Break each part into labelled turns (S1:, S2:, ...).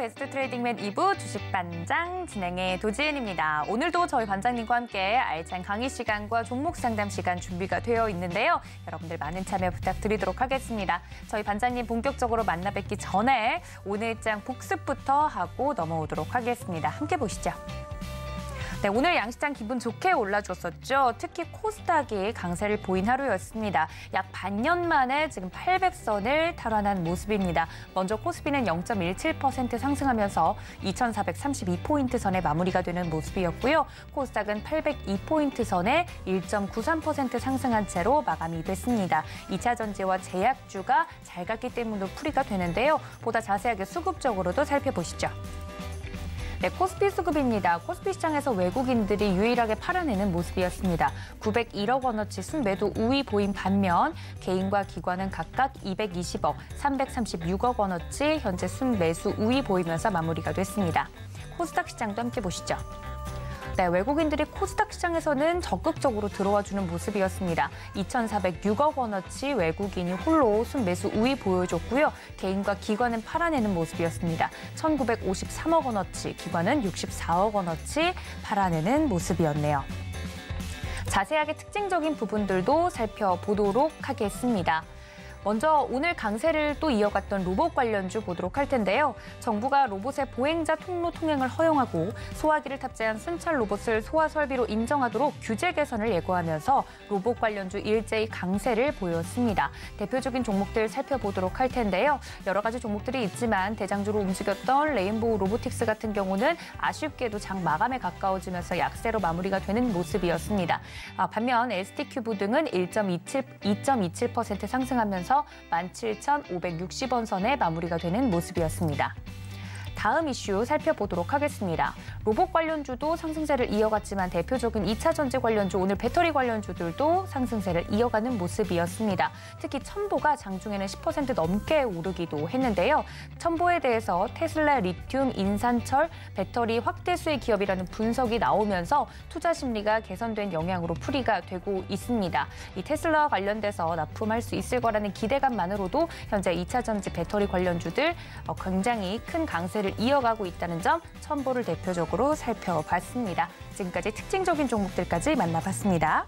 S1: 베스트 트레이딩맨 2부 주식반장 진행의 도지은입니다. 오늘도 저희 반장님과 함께 알찬 강의 시간과 종목 상담 시간 준비가 되어 있는데요. 여러분들 많은 참여 부탁드리도록 하겠습니다. 저희 반장님 본격적으로 만나 뵙기 전에 오늘장 복습부터 하고 넘어오도록 하겠습니다. 함께 보시죠. 네, 오늘 양시장 기분 좋게 올라줬었죠. 특히 코스닥이 강세를 보인 하루였습니다. 약 반년 만에 지금 800선을 탈환한 모습입니다. 먼저 코스피는 0.17% 상승하면서 2,432포인트 선에 마무리가 되는 모습이었고요. 코스닥은 802포인트 선에 1.93% 상승한 채로 마감이 됐습니다. 2차 전지와 제약주가 잘 갔기 때문에 풀이가 되는데요. 보다 자세하게 수급적으로도 살펴보시죠. 네, 코스피 수급입니다. 코스피 시장에서 외국인들이 유일하게 팔아내는 모습이었습니다. 901억 원어치 순매도 우위 보인 반면 개인과 기관은 각각 220억, 336억 원어치 현재 순매수 우위 보이면서 마무리가 됐습니다. 코스닥 시장도 함께 보시죠. 네, 외국인들이 코스닥 시장에서는 적극적으로 들어와주는 모습이었습니다. 2,406억 원어치 외국인이 홀로 순매수 우위 보여줬고요. 개인과 기관은 팔아내는 모습이었습니다. 1,953억 원어치, 기관은 64억 원어치 팔아내는 모습이었네요. 자세하게 특징적인 부분들도 살펴보도록 하겠습니다. 먼저 오늘 강세를 또 이어갔던 로봇 관련주 보도록 할 텐데요. 정부가 로봇의 보행자 통로 통행을 허용하고 소화기를 탑재한 순찰 로봇을 소화 설비로 인정하도록 규제 개선을 예고하면서 로봇 관련주 일제히 강세를 보였습니다. 대표적인 종목들 살펴보도록 할 텐데요. 여러 가지 종목들이 있지만 대장주로 움직였던 레인보우 로보틱스 같은 경우는 아쉽게도 장 마감에 가까워지면서 약세로 마무리가 되는 모습이었습니다. 아, 반면 ST큐브 등은 1.27% 2.27% 상승하면서 17,560원 선에 마무리가 되는 모습이었습니다. 다음 이슈 살펴보도록 하겠습니다. 로봇 관련주도 상승세를 이어갔지만 대표적인 2차 전지 관련주, 오늘 배터리 관련주들도 상승세를 이어가는 모습이었습니다. 특히 첨보가 장중에는 10% 넘게 오르기도 했는데요. 첨보에 대해서 테슬라, 리튬, 인산철, 배터리 확대 수의 기업이라는 분석이 나오면서 투자 심리가 개선된 영향으로 풀이가 되고 있습니다. 이 테슬라와 관련돼서 납품할 수 있을 거라는 기대감만으로도 현재 2차 전지 배터리 관련주들 어, 굉장히 큰 강세를 기조를 이어가고 있다는 점 첨보를 대표적으로 살펴봤습니다. 지금까지 특징적인 종목들까지 만나봤습니다.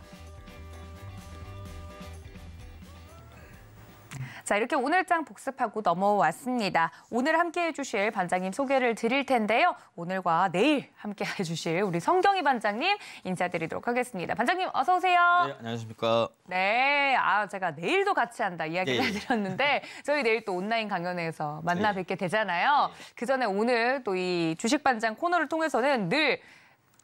S1: 자, 이렇게 오늘장 복습하고 넘어왔습니다. 오늘 함께 해주실 반장님 소개를 드릴 텐데요. 오늘과 내일 함께 해주실 우리 성경희 반장님 인사드리도록 하겠습니다. 반장님 어서 오세요. 네,
S2: 안녕하십니까.
S1: 네, 아 제가 내일도 같이 한다 이야기를 예. 예. 드렸는데 저희 내일 또 온라인 강연에서 만나 네. 뵙게 되잖아요. 예. 그 전에 오늘 또 이 주식 반장 코너를 통해서는 늘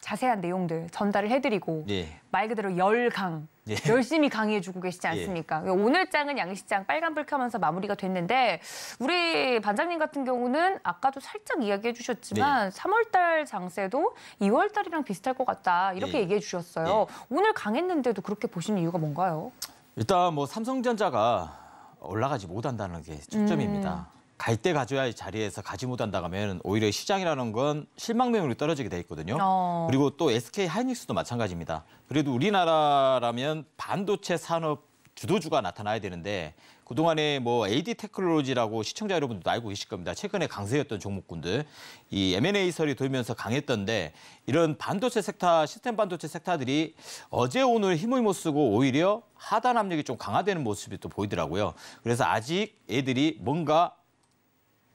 S1: 자세한 내용들 전달을 해드리고 예. 말 그대로 열강 예. 열심히 강의해주고 계시지 예. 않습니까? 예. 오늘 장은 양식장 빨간불 켜면서 마무리가 됐는데 우리 반장님 같은 경우는 아까도 살짝 이야기해 주셨지만 네. 3월달 장세도 2월달이랑 비슷할 것 같다 이렇게 예. 얘기해 주셨어요. 예. 오늘 강했는데도 그렇게 보시는 이유가 뭔가요?
S2: 일단 뭐 삼성전자가 올라가지 못한다는 게 초점입니다. 음. 갈때 가져야 할 자리에서 가지 못한다 가면 오히려 시장이라는 건 실망 매물이 떨어지게 돼 있거든요. 어... 그리고 또 SK 하이닉스도 마찬가지입니다. 그래도 우리나라라면 반도체 산업 주도주가 나타나야 되는데 그동안에 뭐 AD 테크놀로지라고 시청자 여러분도 들 알고 계실 겁니다. 최근에 강세였던 종목군들 이 M&A설이 돌면서 강했던데 이런 반도체 섹터 시스템 반도체 섹터들이 어제 오늘 힘을 못 쓰고 오히려 하단 압력이 좀 강화되는 모습이 또 보이더라고요. 그래서 아직 애들이 뭔가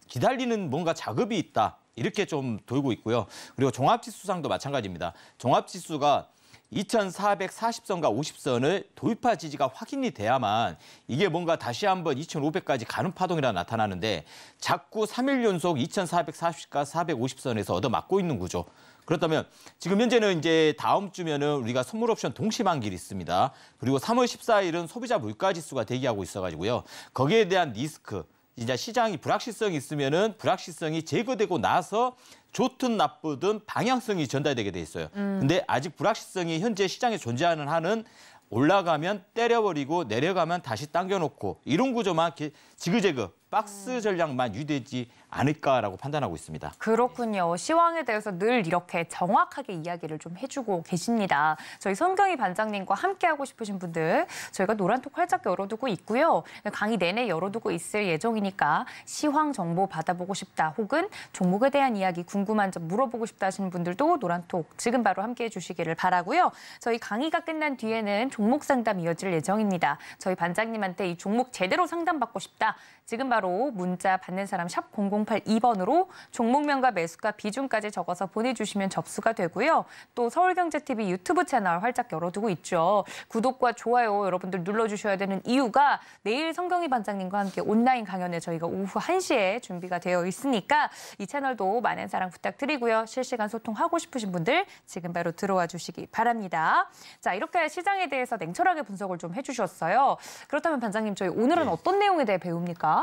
S2: 기다리는 뭔가 작업이 있다. 이렇게 좀 돌고 있고요. 그리고 종합지수상도 마찬가지입니다. 종합지수가 2,440선과 50선을 돌파 지지가 확인이 돼야만 이게 뭔가 다시 한번 2,500까지 가는 파동이라 나타나는데 자꾸 3일 연속 2,440과 450선에서 얻어맞고 있는 구조. 그렇다면 지금 현재는 이제 다음 주면은 우리가 선물 옵션 동시 만기일 있습니다. 그리고 3월 14일은 소비자 물가 지수가 대기하고 있어 가지고요. 거기에 대한 리스크 이제 시장이 불확실성이 있으면은 불확실성이 제거되고 나서 좋든 나쁘든 방향성이 전달되게 돼 있어요. 음. 근데 아직 불확실성이 현재 시장에 존재하는 한은 올라가면 때려버리고 내려가면 다시 당겨놓고 이런 구조만 지그재그 박스 음. 전략만 유지되지 않을까라고 판단하고 있습니다.
S1: 그렇군요. 시황에 대해서 늘 이렇게 정확하게 이야기를 좀 해주고 계십니다. 저희 성경희 반장님과 함께하고 싶으신 분들 저희가 노란톡 활짝 열어두고 있고요. 강의 내내 열어두고 있을 예정이니까 시황 정보 받아보고 싶다 혹은 종목에 대한 이야기 궁금한 점 물어보고 싶다 하시는 분들도 노란톡 지금 바로 함께해 주시기를 바라고요. 저희 강의가 끝난 뒤에는 종목 상담 이어질 예정입니다. 저희 반장님한테 이 종목 제대로 상담받고 싶다 지금 바로 문자 받는 사람 샵 0082번으로 종목명과 매수가 비중까지 적어서 보내주시면 접수가 되고요. 또 서울경제TV 유튜브 채널 활짝 열어두고 있죠. 구독과 좋아요 여러분들 눌러주셔야 되는 이유가 내일 성경희 반장님과 함께 온라인 강연에 저희가 오후 1시에 준비가 되어 있으니까 이 채널도 많은 사랑 부탁드리고요. 실시간 소통하고 싶으신 분들 지금 바로 들어와 주시기 바랍니다. 자 이렇게 시장에 대해서 냉철하게 분석을 좀 해주셨어요. 그렇다면 반장님 저희 오늘은 네. 어떤 내용에 대해 배웁니까?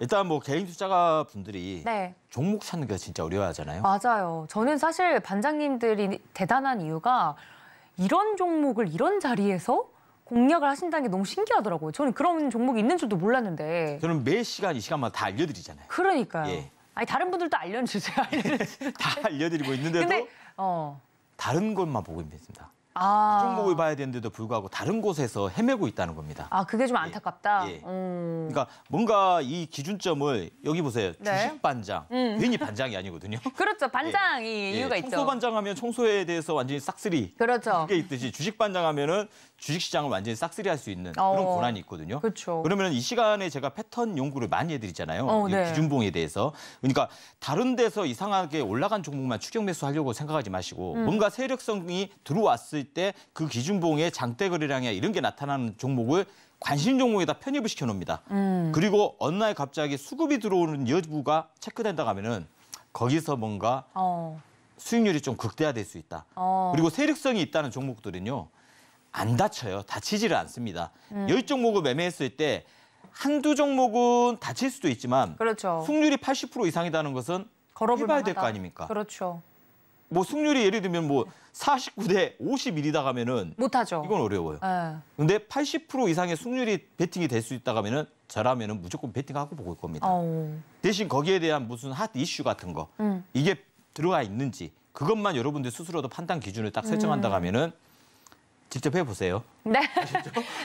S2: 일단 뭐 개인 투자가 분들이 네. 종목 찾는 게 진짜 어려워하잖아요.
S1: 맞아요. 저는 사실 반장님들이 대단한 이유가 이런 종목을 이런 자리에서 공략을 하신다는 게 너무 신기하더라고요. 저는 그런 종목이 있는 줄도 몰랐는데.
S2: 저는 매 시간 이 시간마다 다 알려드리잖아요.
S1: 그러니까요. 예. 아니 다른 분들도 알려주세요.
S2: 다 알려드리고 있는데도 근데, 어. 다른 것만 보고 있습니다.
S1: 아. 수종목을
S2: 봐야 되는데도 불구하고 다른 곳에서 헤매고 있다는 겁니다.
S1: 아 그게 좀 예. 안타깝다. 예, 예. 음.
S2: 그러니까 뭔가 이 기준점을 여기 보세요. 네. 주식 반장 음. 괜히 반장이 아니거든요.
S1: 그렇죠. 예. 반장이 예. 이유가 청 있죠. 청소
S2: 반장하면 청소에 대해서 완전히 싹쓸이 그렇죠. 그게 있듯이 주식 반장하면은 주식시장을 완전히 싹쓸이할 수 있는 그런 어. 권한이 있거든요. 그렇 그러면 이 시간에 제가 패턴 연구를 많이 해드리잖아요. 어, 네. 기준봉에 대해서. 그러니까 다른 데서 이상하게 올라간 종목만 추격 매수하려고 생각하지 마시고 음. 뭔가 세력성이 들어왔을 때 그 기준봉의 장대거래량이나 이런 게 나타나는 종목을 관심 종목에다 편입을 시켜놓습니다. 음. 그리고 어느 날 갑자기 수급이 들어오는 여부가 체크된다 가면은 거기서 뭔가 어. 수익률이 좀 극대화될 수 있다. 어. 그리고 세력성이 있다는 종목들은요. 안 다쳐요. 다치지를 않습니다. 음. 열 종목을 매매했을 때 한두 종목은 다칠 수도 있지만 그렇죠. 승률이 80% 이상이라는 것은 해봐야 될 거 아닙니까? 그렇죠. 뭐 승률이 예를 들면 뭐 49대 51이다 가면은 못하죠. 이건 어려워요. 네. 근데 80% 이상의 승률이 베팅이 될 수 있다 가면은 저라면은 무조건 베팅하고 보고 있 겁니다. 오. 대신 거기에 대한 무슨 핫 이슈 같은 거 음. 이게 들어가 있는지 그것만 여러분들 스스로도 판단 기준을 딱 음. 설정한다 가면은 직접 해보세요. 네. 네,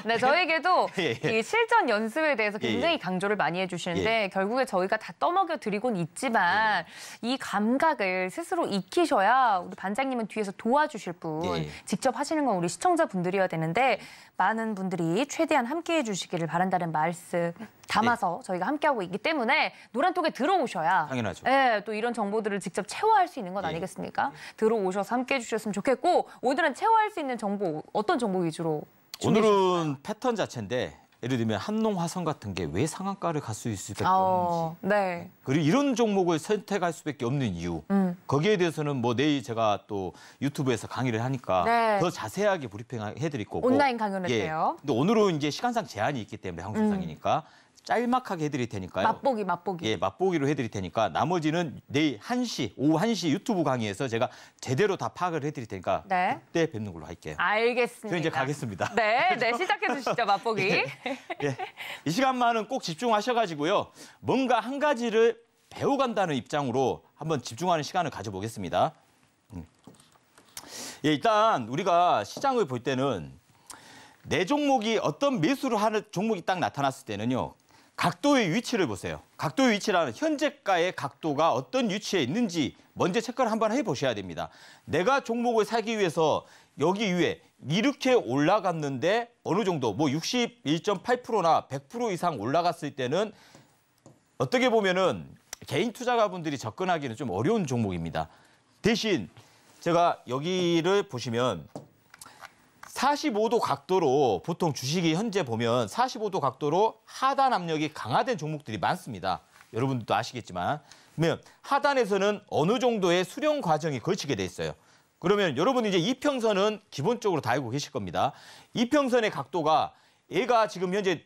S1: 네, 저에게도 예, 예. 이 실전 연습에 대해서 예, 예. 굉장히 예, 강조를 많이 해주시는데 예, 결국에 저희가 다 떠먹여 드리곤 있지만 이 감각을 스스로 익히셔야 우리 반장님은 뒤에서 도와주실 분 직접 하시는 건 우리 시청자분들이어야 되는데 많은 분들이 최대한 함께해 주시기를 바란다는 말씀 담아서 네. 저희가 함께하고 있기 때문에 노란톡에 들어오셔야 당연하죠. 예, 또 이런 정보들을 직접 채워할수 있는 것 예. 아니겠습니까? 들어오셔서 함께해 주셨으면 좋겠고 오늘은 채워할수 있는 정보 어떤 정보 위주로
S2: 오늘은 패턴 자체인데 예를 들면 한농 화성 같은 게 왜 상한가를 갈 수 있을 수밖에 어, 네. 예. 그리고 이런 종목을 선택할 수밖에 없는 이유 음. 거기에 대해서는 뭐 내일 제가 또 유튜브에서 강의를 하니까 네. 더 자세하게 브리핑 해드릴 거고 온라인 강연을 예. 요 근데 오늘은 이제 시간상 제한이 있기 때문에 항상상이니까 음. 짤막하게 해드릴 테니까요.
S1: 맛보기, 맛보기. 예,
S2: 맛보기로 해드릴 테니까 나머지는 내일 1시, 오후 1시 유튜브 강의에서 제가 제대로 다 파악을 해드릴 테니까 네. 그때 뵙는 걸로 할게요.
S1: 알겠습니다. 저 이제 가겠습니다. 네, 네 시작해 주시죠, 맛보기. 예,
S2: 예, 이 시간만은 꼭 집중하셔가지고요. 뭔가 한 가지를 배워간다는 입장으로 한번 집중하는 시간을 가져보겠습니다. 음. 예, 일단 우리가 시장을 볼 때는 내 종목이 어떤 매수를 하는 종목이 딱 나타났을 때는요. 각도의 위치를 보세요. 각도의 위치라는 현재가의 각도가 어떤 위치에 있는지 먼저 체크를 한번 해보셔야 됩니다. 내가 종목을 사기 위해서 여기 위에 이렇게 올라갔는데 어느 정도 뭐 61.8%나 100% 이상 올라갔을 때는 어떻게 보면은 개인 투자가분들이 접근하기는 좀 어려운 종목입니다. 대신 제가 여기를 보시면 45도 각도로 보통 주식이 현재 보면 45도 각도로 하단 압력이 강화된 종목들이 많습니다. 여러분들도 아시겠지만 그러면 하단에서는 어느 정도의 수령 과정이 걸치게 돼 있어요. 그러면 여러분 이제 이평선은 기본적으로 다 알고 계실 겁니다. 이평선의 각도가 얘가 지금 현재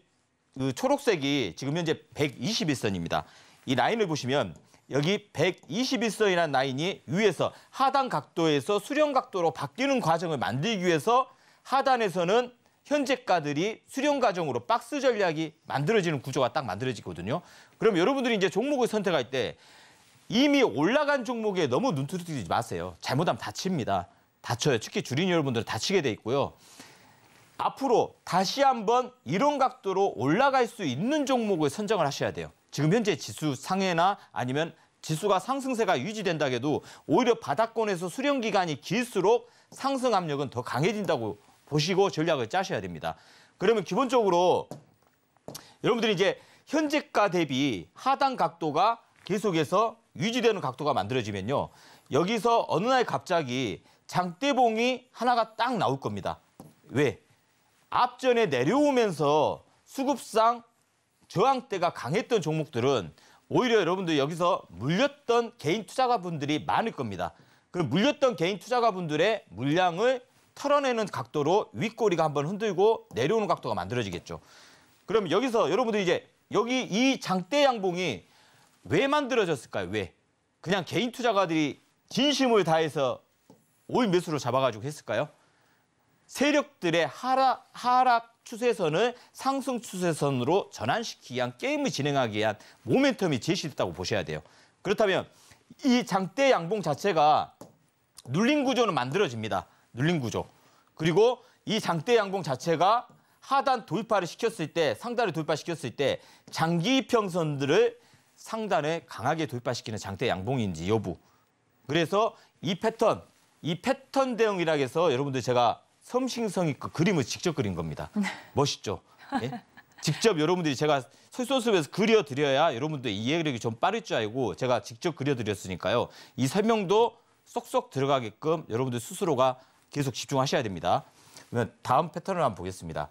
S2: 그 초록색이 지금 현재 121선입니다. 이 라인을 보시면 여기 121선이라는 라인이 위에서 하단 각도에서 수령 각도로 바뀌는 과정을 만들기 위해서 하단에서는 현재가들이 수령 과정으로 박스 전략이 만들어지는 구조가 딱 만들어지거든요. 그럼 여러분들이 이제 종목을 선택할 때 이미 올라간 종목에 너무 눈두리지 마세요. 잘못하면 다칩니다. 다쳐요. 특히 주린 여러분들은 다치게 돼 있고요. 앞으로 다시 한번 이런 각도로 올라갈 수 있는 종목을 선정을 하셔야 돼요. 지금 현재 지수 상해나 아니면 지수가 상승세가 유지된다 해도 오히려 바닥권에서 수령 기간이 길수록 상승 압력은 더 강해진다고 보시고 전략을 짜셔야 됩니다. 그러면 기본적으로 여러분들이 이제 현재가 대비 하단 각도가 계속해서 유지되는 각도가 만들어지면요. 여기서 어느 날 갑자기 장대봉이 하나가 딱 나올 겁니다. 왜? 앞전에 내려오면서 수급상 저항대가 강했던 종목들은 오히려 여러분들 여기서 물렸던 개인 투자가분들이 많을 겁니다. 그 물렸던 개인 투자가분들의 물량을 털어내는 각도로 윗꼬리가 한번 흔들고 내려오는 각도가 만들어지겠죠. 그럼 여기서 여러분들 이제 여기 이 장대 양봉이 왜 만들어졌을까요? 왜? 그냥 개인 투자가들이 진심을 다해서 오일 매수로 잡아가지고 했을까요? 세력들의 하락, 하락 추세선을 상승 추세선으로 전환시키기 위한 게임을 진행하기 위한 모멘텀이 제시됐다고 보셔야 돼요. 그렇다면 이 장대 양봉 자체가 눌림 구조는 만들어집니다. 눌린 구조. 그리고 이 장대 양봉 자체가 하단 돌파를 시켰을 때 상단을 돌파시켰을 때 장기 평선들을 상단에 강하게 돌파시키는 장대 양봉인지 여부. 그래서 이 패턴, 이 패턴 대응이라 해서 여러분들 제가 섬싱성 이고 그 그림을 직접 그린 겁니다. 멋있죠? 예? 직접 여러분들이 제가 솔소습에서 그려드려야 여러분들 이해력이 좀 빠를 줄 알고 제가 직접 그려드렸으니까요. 이 설명도 쏙쏙 들어가게끔 여러분들 스스로가 계속 집중하셔야 됩니다. 그러면 다음 패턴을 한번 보겠습니다.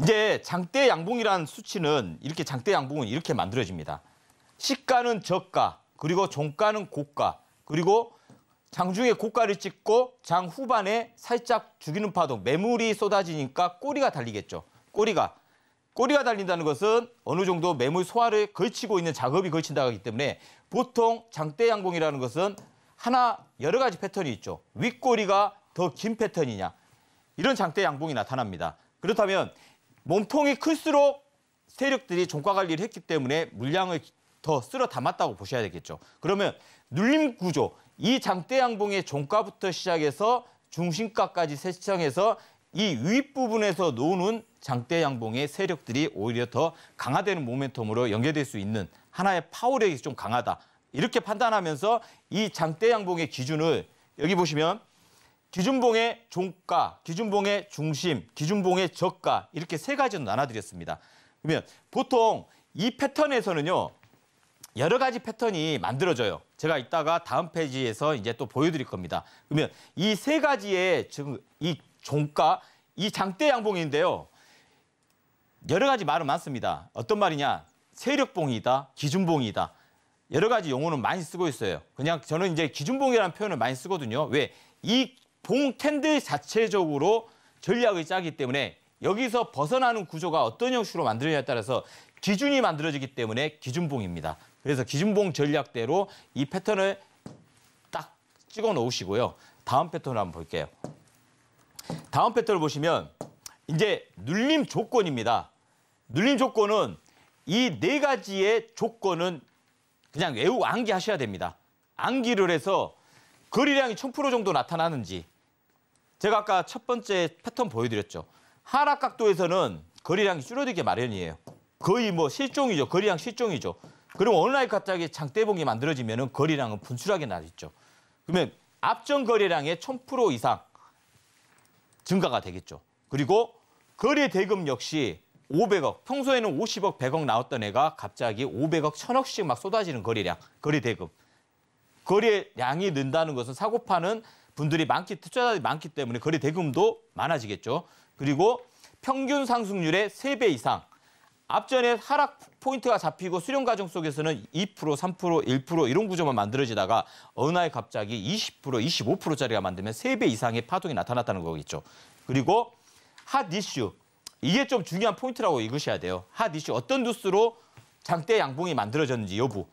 S2: 이제 장대 양봉이란 수치는 이렇게 장대 양봉은 이렇게 만들어집니다. 시가는 저가, 그리고 종가는 고가, 그리고 장 중에 고가를 찍고 장 후반에 살짝 죽이는 파동, 매물이 쏟아지니까 꼬리가 달리겠죠. 꼬리가. 꼬리가 달린다는 것은 어느 정도 매물 소화를 걸치고 있는 작업이 걸친다 하기 때문에 보통 장대 양봉이라는 것은 하나 여러 가지 패턴이 있죠. 윗꼬리가 더 긴 패턴이냐. 이런 장대 양봉이 나타납니다. 그렇다면 몸통이 클수록 세력들이 종과 관리를 했기 때문에 물량을 더 쓸어 담았다고 보셔야 되겠죠. 그러면 눌림 구조, 이 장대 양봉의 종가부터 시작해서 중심가까지 세정해서 이 윗부분에서 노는 장대 양봉의 세력들이 오히려 더 강화되는 모멘텀으로 연결될 수 있는 하나의 파워력이 좀 강하다. 이렇게 판단하면서 이 장대양봉의 기준을 여기 보시면 기준봉의 종가, 기준봉의 중심, 기준봉의 저가 이렇게 세 가지로 나눠드렸습니다. 그러면 보통 이 패턴에서는요. 여러 가지 패턴이 만들어져요. 제가 이따가 다음 페이지에서 이제 또 보여드릴 겁니다. 그러면 이 세 가지의 지금 이 종가, 이 장대 양봉인데요. 여러 가지 말은 많습니다. 어떤 말이냐? 세력봉이다, 기준봉이다. 여러 가지 용어는 많이 쓰고 있어요. 그냥 저는 이제 기준봉이라는 표현을 많이 쓰거든요. 왜? 이 봉 텐드 자체적으로 전략의 짜기 때문에 여기서 벗어나는 구조가 어떤 형식으로 만들어냐에 따라서 기준이 만들어지기 때문에 기준봉입니다. 그래서 기준봉 전략대로 이 패턴을 딱 찍어 놓으시고요. 다음 패턴을 한번 볼게요. 다음 패턴을 보시면 이제 눌림 조건입니다. 눌림 조건은 이 네 가지의 조건은 그냥 외우 암기하셔야 됩니다. 암기를 해서 거리량이 1000% 정도 나타나는지 제가 아까 첫 번째 패턴 보여드렸죠. 하락각도에서는 거리량이 줄어들게 마련이에요. 거의 뭐 실종이죠. 거리량 실종이죠. 그리고 어느 갑자기 장대봉이 만들어지면 은 거리량은 분출하게 나있죠. 그러면 앞전 거래량의 1000% 이상 증가가 되겠죠. 그리고 거래 대금 역시 500억, 평소에는 50억, 100억 나왔던 애가 갑자기 500억, 1000억씩 막 쏟아지는 거래량, 거래 대금. 거래량이 는다는 것은 사고 파는 분들이 많기, 투자자들이 많기 때문에 거래 대금도 많아지겠죠. 그리고 평균 상승률의 3배 이상. 앞전에 하락 포인트가 잡히고 수령 과정 속에서는 2%, 3%, 1% 이런 구조만 만들어지다가 어느 날 갑자기 20%, 25%짜리가 만들면 3배 이상의 파동이 나타났다는 거겠죠. 그리고 핫 이슈, 이게 좀 중요한 포인트라고 읽으셔야 돼요. 핫 이슈 어떤 뉴스로 장대 양봉이 만들어졌는지 여부.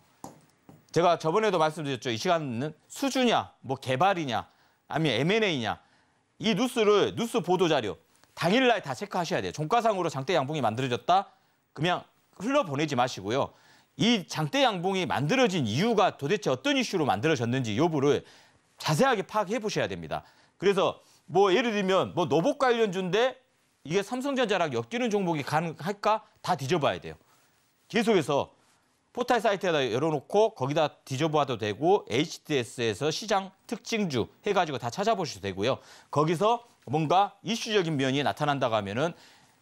S2: 제가 저번에도 말씀드렸죠. 이 시간은 수주냐, 뭐 개발이냐, 아니면 M&A냐. 이 뉴스를 뉴스 보도 자료 당일날 다 체크하셔야 돼요. 종가상으로 장대 양봉이 만들어졌다. 그냥 흘러보내지 마시고요. 이 장대 양봉이 만들어진 이유가 도대체 어떤 이슈로 만들어졌는지 여부를 자세하게 파악해 보셔야 됩니다. 그래서 뭐 예를 들면 뭐 노복 관련주인데 이게 삼성전자랑 엮이는 종목이 가능할까? 다 뒤져봐야 돼요. 계속해서 포탈 사이트에다 열어놓고 거기다 뒤져봐도 되고 HTS에서 시장 특징주 해가지고 다 찾아보셔도 되고요. 거기서 뭔가 이슈적인 면이 나타난다고 하면은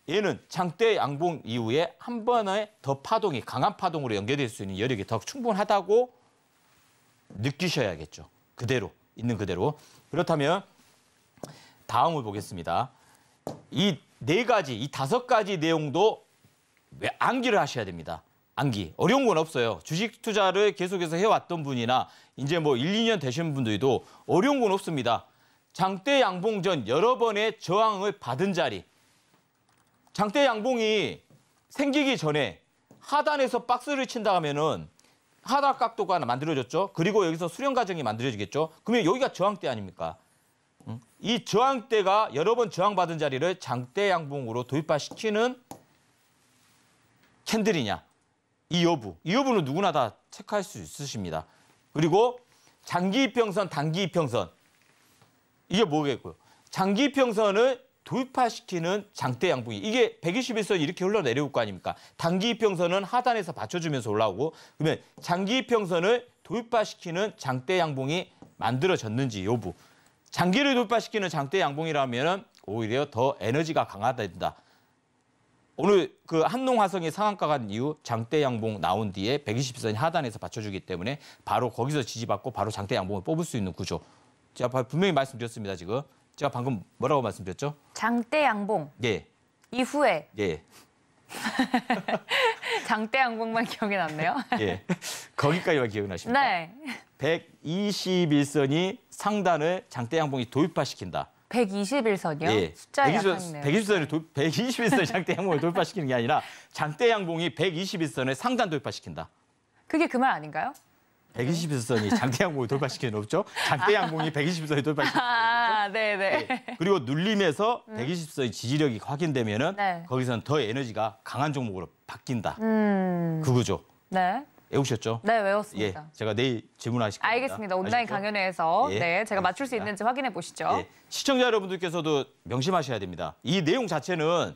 S2: 얘는 장대 양봉 이후에 한 번에 더 파동이 강한 파동으로 연결될 수 있는 여력이 더 충분하다고 느끼셔야겠죠. 그대로 있는 그대로 그렇다면 다음을 보겠습니다. 이네 가지, 이 다섯 가지 내용도 암기를 하셔야 됩니다. 암기. 어려운 건 없어요. 주식 투자를 계속해서 해왔던 분이나 이제 뭐 1, 2년 되신 분들도 어려운 건 없습니다. 장대 양봉 전 여러 번의 저항을 받은 자리. 장대 양봉이 생기기 전에 하단에서 박스를 친다 하면은 하단 각도가 만들어졌죠. 그리고 여기서 수령 과정이 만들어지겠죠. 그러면 여기가 저항대 아닙니까? 이 저항대가 여러 번 저항받은 자리를 장대 양봉으로 도입화시키는 캔들이냐 이 여부 이 여부는 누구나 다 체크할 수 있으십니다. 그리고 장기 이평선, 단기 이평선 이게 뭐겠고요. 장기 이평선을 도입화시키는 장대 양봉이 이게 121선이 이렇게 흘러내려올 거 아닙니까? 단기 이평선은 하단에서 받쳐주면서 올라오고 그러면 장기 이평선을 도입화시키는 장대 양봉이 만들어졌는지 여부 장기를 돌파시키는 장대 양봉이라면 오히려 더 에너지가 강하다. 오늘 그 한농화성이 상한가 간 이후 장대 양봉 나온 뒤에 120선 하단에서 받쳐주기 때문에 바로 거기서 지지받고 바로 장대 양봉을 뽑을 수 있는 구조. 제가 분명히 말씀드렸습니다 지금. 제가 방금 뭐라고 말씀드렸죠?
S1: 장대 양봉. 예. 이후에. 예. 장대 양봉만 기억이 났네요.
S2: 예. 거기까지만 기억나십니까? 네. 121선이 상단을 장대 양봉이 돌파시킨다.
S1: 121선이요? 예. 숫자에 120, 1 2
S2: 1선이 도, 121선의 장대 양봉을 돌파시키는 게 아니라 장대 양봉이 121선을 상단 돌파시킨다.
S1: 그게 그 말 아닌가요?
S2: 121선이 장대 양봉을 돌파시키는 없죠? 장대 양봉이 120선이 돌파시키는
S1: 아, 네, 네. 예.
S2: 그리고 눌림에서 120선의 음. 지지력이 확인되면은 네. 거기서는더 에너지가 강한 종목으로 바뀐다.
S1: 음... 그거죠. 네.
S2: 외우셨죠? 네, 외웠습니다. 예, 제가 내일 질문하실 겁니다. 알겠습니다. 온라인 아시죠? 강연회에서
S1: 예, 네, 제가 알겠습니다. 맞출 수 있는지 확인해 보시죠. 예,
S2: 시청자 여러분들께서도 명심하셔야 됩니다. 이 내용 자체는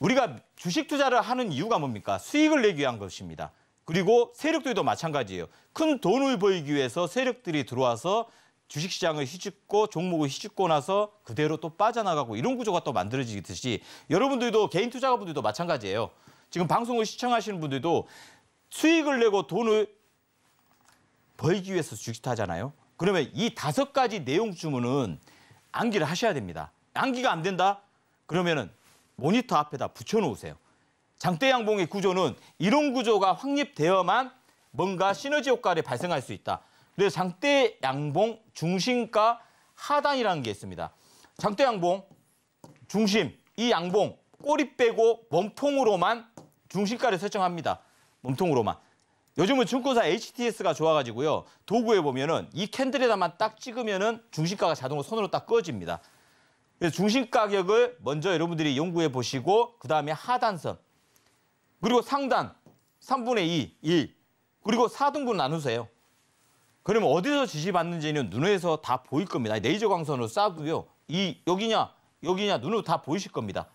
S2: 우리가 주식 투자를 하는 이유가 뭡니까? 수익을 내기 위한 것입니다. 그리고 세력들도 마찬가지예요. 큰 돈을 벌기 위해서 세력들이 들어와서 주식시장을 휘집고 종목을 휘집고 나서 그대로 또 빠져나가고 이런 구조가 또 만들어지듯이 여러분들도 개인 투자가분들도 마찬가지예요. 지금 방송을 시청하시는 분들도 수익을 내고 돈을 벌기 위해서 주식하잖아요. 그러면 이 다섯 가지 내용 주문은 암기를 하셔야 됩니다. 암기가 안 된다? 그러면은 모니터 앞에다 붙여놓으세요. 장대양봉의 구조는 이런 구조가 확립되어만 뭔가 시너지 효과를 발생할 수 있다. 그래서 장대양봉 중심과 하단이라는 게 있습니다. 장대양봉 중심, 이 양봉 꼬리 빼고 몸통으로만 중심가를 설정합니다. 몸통으로만. 요즘은 증권사 HTS가 좋아가지고요. 도구에 보면은 이 캔들에다만 딱 찍으면은 중심가가 자동으로 손으로 딱 꺼집니다. 그래서 중심 가격을 먼저 여러분들이 연구해 보시고 그 다음에 하단선 그리고 상단 3분의 2, 1 그리고 4등분 나누세요. 그러면 어디서 지지받는지는 눈에서 다 보일 겁니다. 레이저 광선으로 쏴도요. 이 여기냐 여기냐 눈으로 다 보이실 겁니다.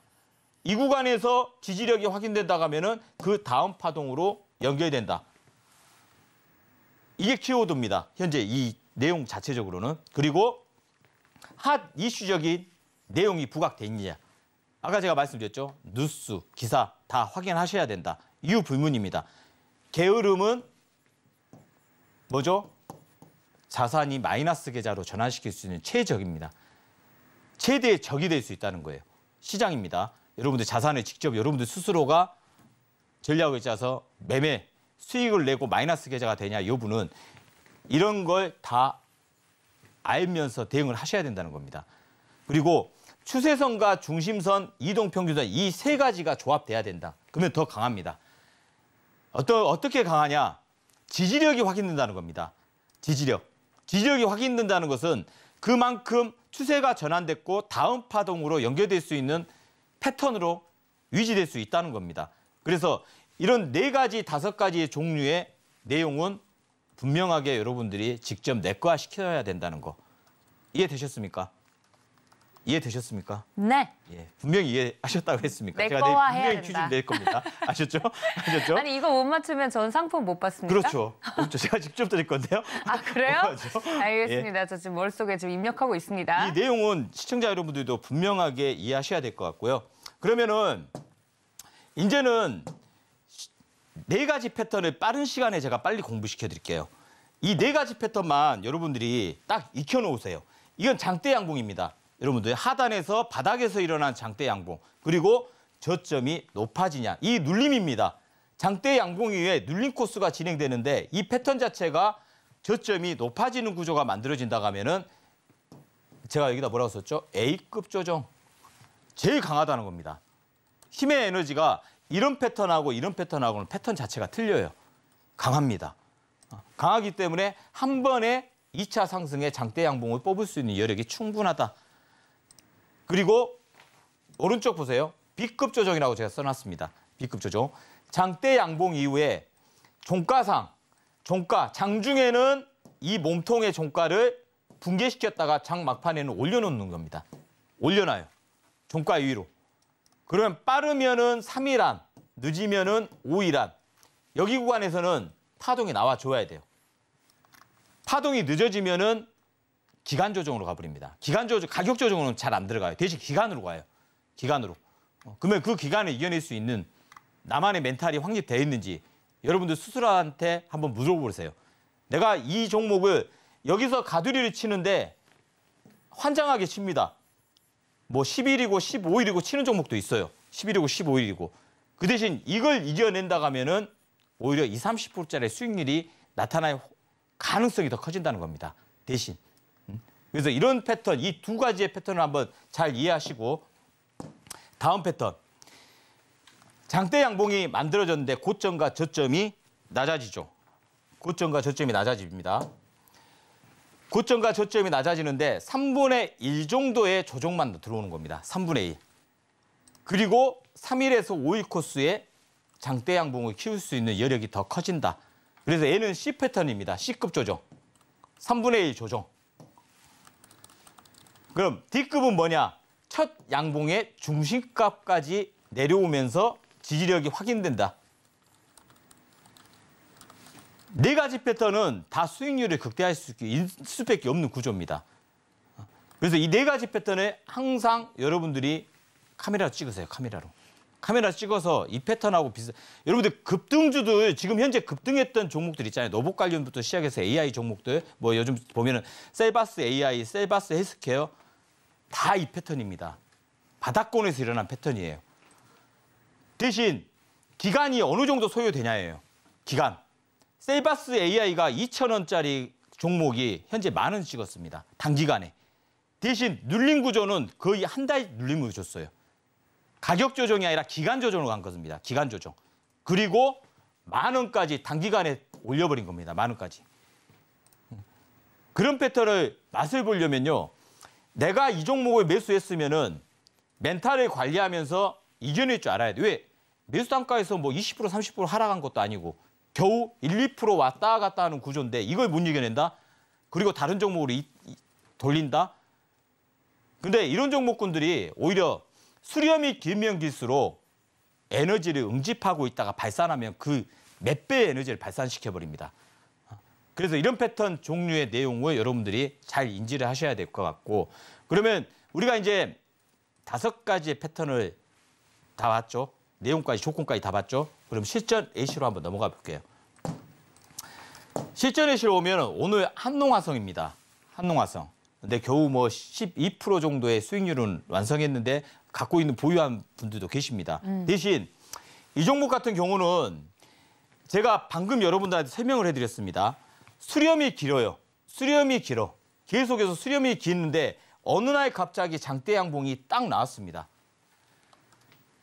S2: 이 구간에서 지지력이 확인된다 하면은 그 다음 파동으로 연결된다. 이게 키워드입니다. 현재 이 내용 자체적으로는. 그리고 핫 이슈적인 내용이 부각돼 있느냐. 아까 제가 말씀드렸죠. 뉴스, 기사 다 확인하셔야 된다. 이유 불문입니다. 게으름은 뭐죠? 자산이 마이너스 계좌로 전환시킬 수 있는 최적입니다. 최대의 적이 될 수 있다는 거예요. 시장입니다. 여러분들 자산을 직접 여러분들 스스로가 전략을 짜서 매매 수익을 내고 마이너스 계좌가 되냐 여부는 이런 걸 다 알면서 대응을 하셔야 된다는 겁니다. 그리고 추세선과 중심선, 이동평균선 이 세 가지가 조합돼야 된다. 그러면 더 강합니다. 어떠, 어떻게 강하냐? 지지력이 확인된다는 겁니다. 지지력. 지지력이 확인된다는 것은 그만큼 추세가 전환됐고 다음 파동으로 연결될 수 있는 패턴으로 유지될 수 있다는 겁니다. 그래서 이런 네 가지, 다섯 가지의 종류의 내용은 분명하게 여러분들이 직접 내과 시켜야 된다는 거 이해되셨습니까? 이해되셨습니까?
S1: 네. 예,
S2: 분명히 이해하셨다고 했습니까? 내 제가 거와 내 분명히 퀴즈 낼 겁니다. 아셨죠? 아셨죠? 아니
S1: 이거 못 맞추면 전 상품 못 받습니다. 그렇죠.
S2: 어, 제가 직접 드릴 건데요.
S1: 아 그래요? 알겠습니다. 예. 저 지금 머릿속에 지금 입력하고 있습니다. 이
S2: 내용은 시청자 여러분들도 분명하게 이해하셔야 될 것 같고요. 그러면은 이제는 네 가지 패턴을 빠른 시간에 제가 빨리 공부시켜 드릴게요. 이 네 가지 패턴만 여러분들이 딱 익혀 놓으세요. 이건 장대 양봉입니다. 여러분들 하단에서 바닥에서 일어난 장대 양봉 그리고 저점이 높아지냐 이 눌림입니다. 장대 양봉 이에 눌림 코스가 진행되는데 이 패턴 자체가 저점이 높아지는 구조가 만들어진다고 하면은 제가 여기다 뭐라고 썼죠? A급 조정. 제일 강하다는 겁니다. 힘의 에너지가 이런 패턴하고 이런 패턴하고는 패턴 자체가 틀려요. 강합니다. 어, 강하기 때문에 한 번에 2차 상승의 장대 양봉을 뽑을 수 있는 여력이 충분하다. 그리고 오른쪽 보세요. B급 조정이라고 제가 써놨습니다. B급 조정. 장대 양봉 이후에 종가상, 종가, 장중에는 이 몸통의 종가를 붕괴시켰다가 장 막판에는 올려놓는 겁니다. 올려놔요. 종가 위로. 그러면 빠르면은 3일 안, 늦으면은 5일 안. 여기 구간에서는 파동이 나와줘야 돼요. 파동이 늦어지면은 기간 조정으로 가버립니다. 기간 조정, 가격 조정으로는 잘안 들어가요. 대신 기간으로 가요. 기간으로. 어, 그러면 그 기간을 이겨낼 수 있는 나만의 멘탈이 확립되어 있는지 여러분들 스스로한테 한번 물어보세요. 내가 이 종목을 여기서 가두리를 치는데 환장하게 칩니다. 뭐 10일이고 15일이고 치는 종목도 있어요. 1 1일이고 15일이고. 그 대신 이걸 이겨낸다 가면은 오히려 2 30%짜리 수익률이 나타날 가능성이 더 커진다는 겁니다. 대신 그래서 이런 패턴, 이 두 가지의 패턴을 한번 잘 이해하시고 다음 패턴. 장대 양봉이 만들어졌는데 고점과 저점이 낮아지죠. 고점과 저점이 낮아집니다. 고점과 저점이 낮아지는데 3분의 1 정도의 조정만 들어오는 겁니다. 3분의 1. 그리고 3일에서 5일 코스에 장대 양봉을 키울 수 있는 여력이 더 커진다. 그래서 얘는 C 패턴입니다. C급 조정. 3분의 1 조정. 그럼 D급은 뭐냐? 첫 양봉의 중심값까지 내려오면서 지지력이 확인된다. 네 가지 패턴은 다 수익률을 극대화할 수 수밖에 없는 구조입니다. 그래서 이 네 가지 패턴을 항상 여러분들이 카메라로 찍으세요. 카메라로. 카메라 찍어서 이 패턴하고 비슷 여러분들 급등주들 지금 현재 급등했던 종목들 있잖아요. 노복 관련부터 시작해서 AI 종목들 뭐 요즘 보면은 셀바스 AI, 셀바스 헬스케어 다이 패턴입니다. 바닥권에서 일어난 패턴이에요. 대신 기간이 어느 정도 소요되냐예요. 기간. 세이바스 AI가 2천원짜리 종목이 현재 만원 찍었습니다. 단기간에. 대신 눌림 구조는 거의 한 달 눌림을 줬어요. 가격 조정이 아니라 기간 조정으로 간 겁니다. 기간 조정. 그리고 만 원까지 단기간에 올려버린 겁니다. 만 원까지. 그런 패턴을 맛을 보려면요. 내가 이 종목을 매수했으면은 멘탈을 관리하면서 이겨낼 줄 알아야 돼. 왜? 매수 단가에서 뭐 20% 30% 하락한 것도 아니고 겨우 1, 2% 왔다 갔다 하는 구조인데 이걸 못 이겨낸다. 그리고 다른 종목으로 이, 이, 돌린다. 근데 이런 종목군들이 오히려 수렴이 길면 길수록 에너지를 응집하고 있다가 발산하면 그 몇 배의 에너지를 발산시켜 버립니다. 그래서 이런 패턴 종류의 내용을 여러분들이 잘 인지를 하셔야 될 것 같고 그러면 우리가 이제 다섯 가지의 패턴을 다 봤죠. 내용까지 조건까지 다 봤죠. 그럼 실전 AC로 한번 넘어가 볼게요. 실전 AC로 오면 오늘 한농화성입니다. 한농화성. 근데 겨우 뭐 12% 정도의 수익률은 완성했는데 갖고 있는 보유한 분들도 계십니다. 음. 대신 이 종목 같은 경우는 제가 방금 여러분들한테 설명을 해드렸습니다. 수렴이 길어요. 수렴이 길어. 계속해서 수렴이 길는데 어느 날 갑자기 장대양봉이 딱 나왔습니다.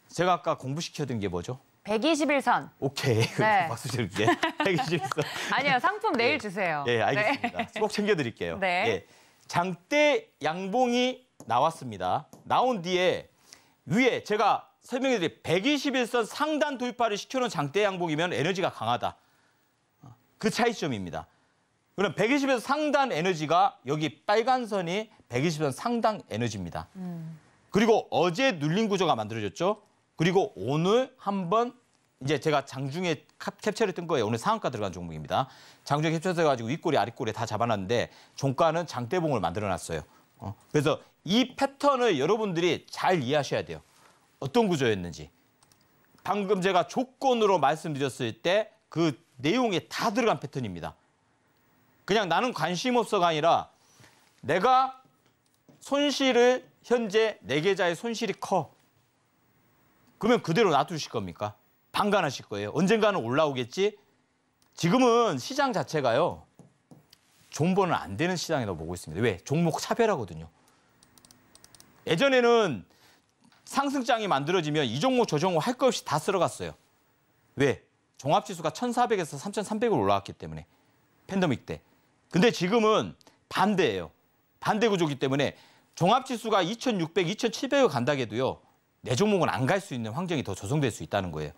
S2: 제가 아까 공부시켜드린 게 뭐죠?
S1: 121선.
S2: 오케이. 네. 박수 드릴게.
S1: 121선. 아니요. 상품 내일 예. 주세요. 예, 네, 알겠습니다.
S2: 네. 꼭 챙겨드릴게요. 네. 예, 장대 양봉이 나왔습니다. 나온 뒤에 위에 제가 설명해드릴 121선 상단 돌파를 시켜놓은 장대 양봉이면 에너지가 강하다. 어, 그 차이점입니다. 그럼 120에서 상단 에너지가 여기 빨간 선이 120선 상단 에너지입니다. 음. 그리고 어제 눌린 구조가 만들어졌죠. 그리고 오늘 한번 이제 제가 장중에 캡처를 뜬 거예요. 오늘 상한가 들어간 종목입니다. 장중에 캡처해 가지고 윗꼬리 아랫꼬리 다 잡아놨는데 종가는 장대봉을 만들어놨어요. 어. 그래서 이 패턴을 여러분들이 잘 이해하셔야 돼요. 어떤 구조였는지. 방금 제가 조건으로 말씀드렸을 때 그 내용에 다 들어간 패턴입니다. 그냥 나는 관심 없어가 아니라 내가 손실을 현재 내 네 계좌의 손실이 커. 그러면 그대로 놔두실 겁니까? 방관하실 거예요. 언젠가는 올라오겠지? 지금은 시장 자체가요. 존버는 안 되는 시장이라고 보고 있습니다. 왜? 종목 차별화거든요. 예전에는 상승장이 만들어지면 이 종목 저 종목 할 거 없이 다 쓸어갔어요. 왜? 종합지수가 1,400에서 3,300으로 올라왔기 때문에 팬데믹 때. 근데 지금은 반대예요. 반대 구조기 때문에 종합지수가 2,600, 2,700을 간다고 해도요. 내 종목은 안 갈 수 있는 환경이 더 조성될 수 있다는 거예요.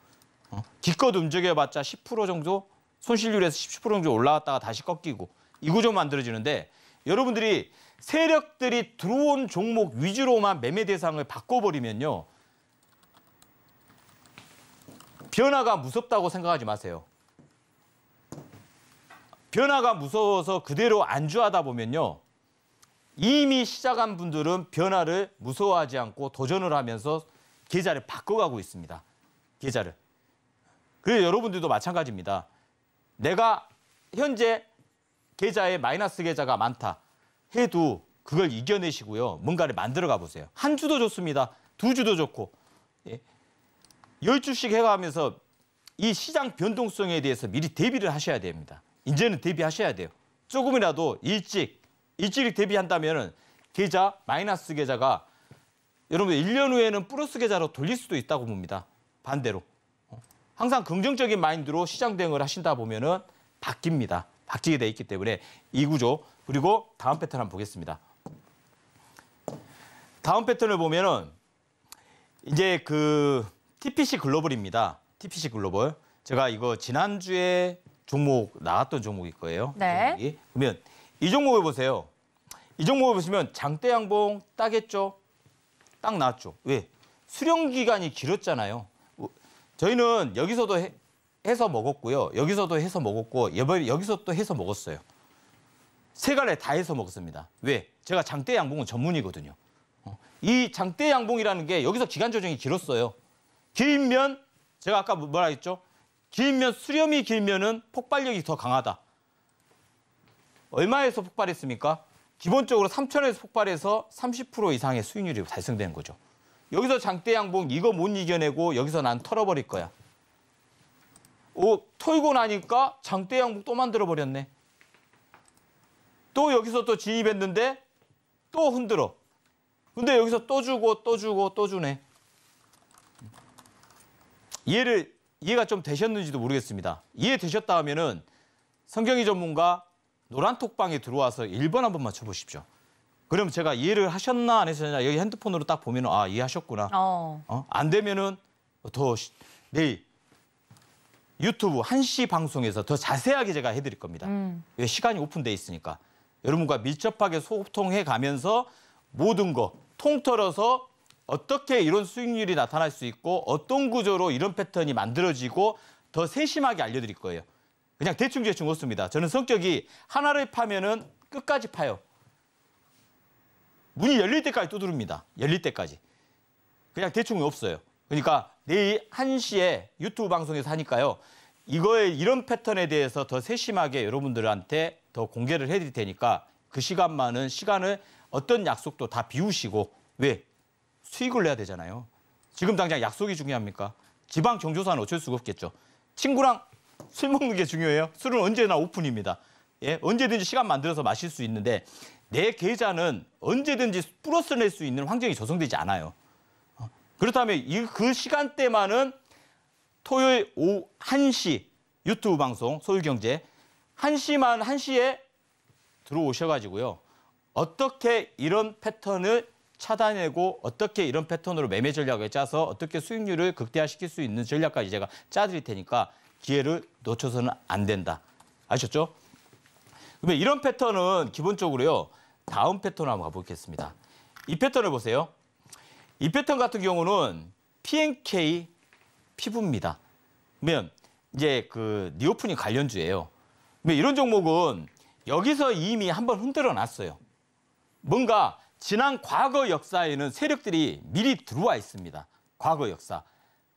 S2: 어? 기껏 움직여봤자 10% 정도 손실률에서 10% 정도 올라왔다가 다시 꺾이고 이 구조 만들어지는데 여러분들이 세력들이 들어온 종목 위주로만 매매 대상을 바꿔버리면요. 변화가 무섭다고 생각하지 마세요. 변화가 무서워서 그대로 안주하다 보면요. 이미 시작한 분들은 변화를 무서워하지 않고 도전을 하면서 계좌를 바꿔가고 있습니다. 계좌를. 그래서 여러분들도 마찬가지입니다. 내가 현재 계좌에 마이너스 계좌가 많다 해도 그걸 이겨내시고요. 뭔가를 만들어가 보세요. 한 주도 좋습니다. 두 주도 좋고. 예. 1주씩 해가면서 이 시장 변동성에 대해서 미리 대비를 하셔야 됩니다. 이제는 대비하셔야 돼요. 조금이라도 일찍 일찍 대비한다면 계좌 마이너스 계좌가 여러분 1년 후에는 플러스 계좌로 돌릴 수도 있다고 봅니다. 반대로. 어? 항상 긍정적인 마인드로 시장 대응을 하신다 보면은 바뀝니다. 바뀌게 돼 있기 때문에 이 구조 그리고 다음 패턴 한번 보겠습니다. 다음 패턴을 보면은 이제 그 TPC 글로벌입니다. TPC 글로벌. 제가 이거 지난주에 종목 나왔던 종목일 거예요. 네. 이 그러면 이 종목을 보세요. 이 종목을 보시면 장대양봉 따겠죠? 딱 나왔죠. 왜? 수령 기간이 길었잖아요. 저희는 여기서도 해, 해서 먹었고요. 여기서도 해서 먹었고 여기서 또 해서 먹었어요. 세 갈래 다 해서 먹었습니다. 왜? 제가 장대 양봉은 전문이거든요. 어, 이 장대 양봉이라는 게 여기서 기간 조정이 길었어요. 길면 제가 아까 뭐, 뭐라 했죠? 길면 수렴이 길면은 폭발력이 더 강하다. 얼마에서 폭발했습니까? 기본적으로 3천에서 폭발해서 30% 이상의 수익률이 달성되 거죠. 여기서 장대 양봉 이거 못 이겨내고 여기서 난 털어버릴 거야. 오, 털고 나니까 장대 양봉 또 만들어버렸네. 또 여기서 또 진입했는데 또 흔들어. 근데 여기서 또 주고 또 주고 또 주네. 얘를 이해가 좀 되셨는지도 모르겠습니다. 이해되셨다 하면은 성경의 전문가 노란톡방에 들어와서 1번 한번 맞춰보십시오. 그럼 제가 이해를 하셨나 안 했었냐 여기 핸드폰으로 딱 보면 아 이해하셨구나. 어. 어? 안 되면은 더 내일 유튜브 1시 방송에서 더 자세하게 제가 해드릴 겁니다. 음. 시간이 오픈돼 있으니까 여러분과 밀접하게 소통해 가면서 모든 거 통틀어서 어떻게 이런 수익률이 나타날 수 있고 어떤 구조로 이런 패턴이 만들어지고 더 세심하게 알려드릴 거예요. 그냥 대충 대충 웃습니다. 저는 성격이 하나를 파면은 끝까지 파요. 문이 열릴 때까지 두드립니다. 열릴 때까지. 그냥 대충 은 없어요. 그러니까 내일 1시에 유튜브 방송에서 하니까요. 이거에 이런 패턴에 대해서 더 세심하게 여러분들한테 더 공개를 해드릴 테니까 그 시간만은 시간을 어떤 약속도 다 비우시고 왜 수익을 내야 되잖아요. 지금 당장 약속이 중요합니까? 지방 경조사는 어쩔 수가 없겠죠. 친구랑 술 먹는 게 중요해요. 술은 언제나 오픈입니다. 예, 언제든지 시간 만들어서 마실 수 있는데 내 계좌는 언제든지 플러스 낼수 있는 환경이 조성되지 않아요. 어, 그렇다면 이, 그 시간대만은 토요일 오후 1시 유튜브 방송 소유경제 1시만 1시에 들어오셔가지고요. 어떻게 이런 패턴을 차단해고 어떻게 이런 패턴으로 매매 전략을 짜서 어떻게 수익률을 극대화시킬 수 있는 전략까지 제가 짜드릴 테니까 기회를 놓쳐서는 안 된다. 아셨죠? 그러면 이런 패턴은 기본적으로요. 다음 패턴 한번 가보겠습니다. 이 패턴을 보세요. 이 패턴 같은 경우는 PNK 피부입니다. 그러면 이제 그 니오프닝 관련주예요. 근데 이런 종목은 여기서 이미 한번 흔들어 놨어요. 뭔가 지난 과거 역사에는 세력들이 미리 들어와 있습니다. 과거 역사.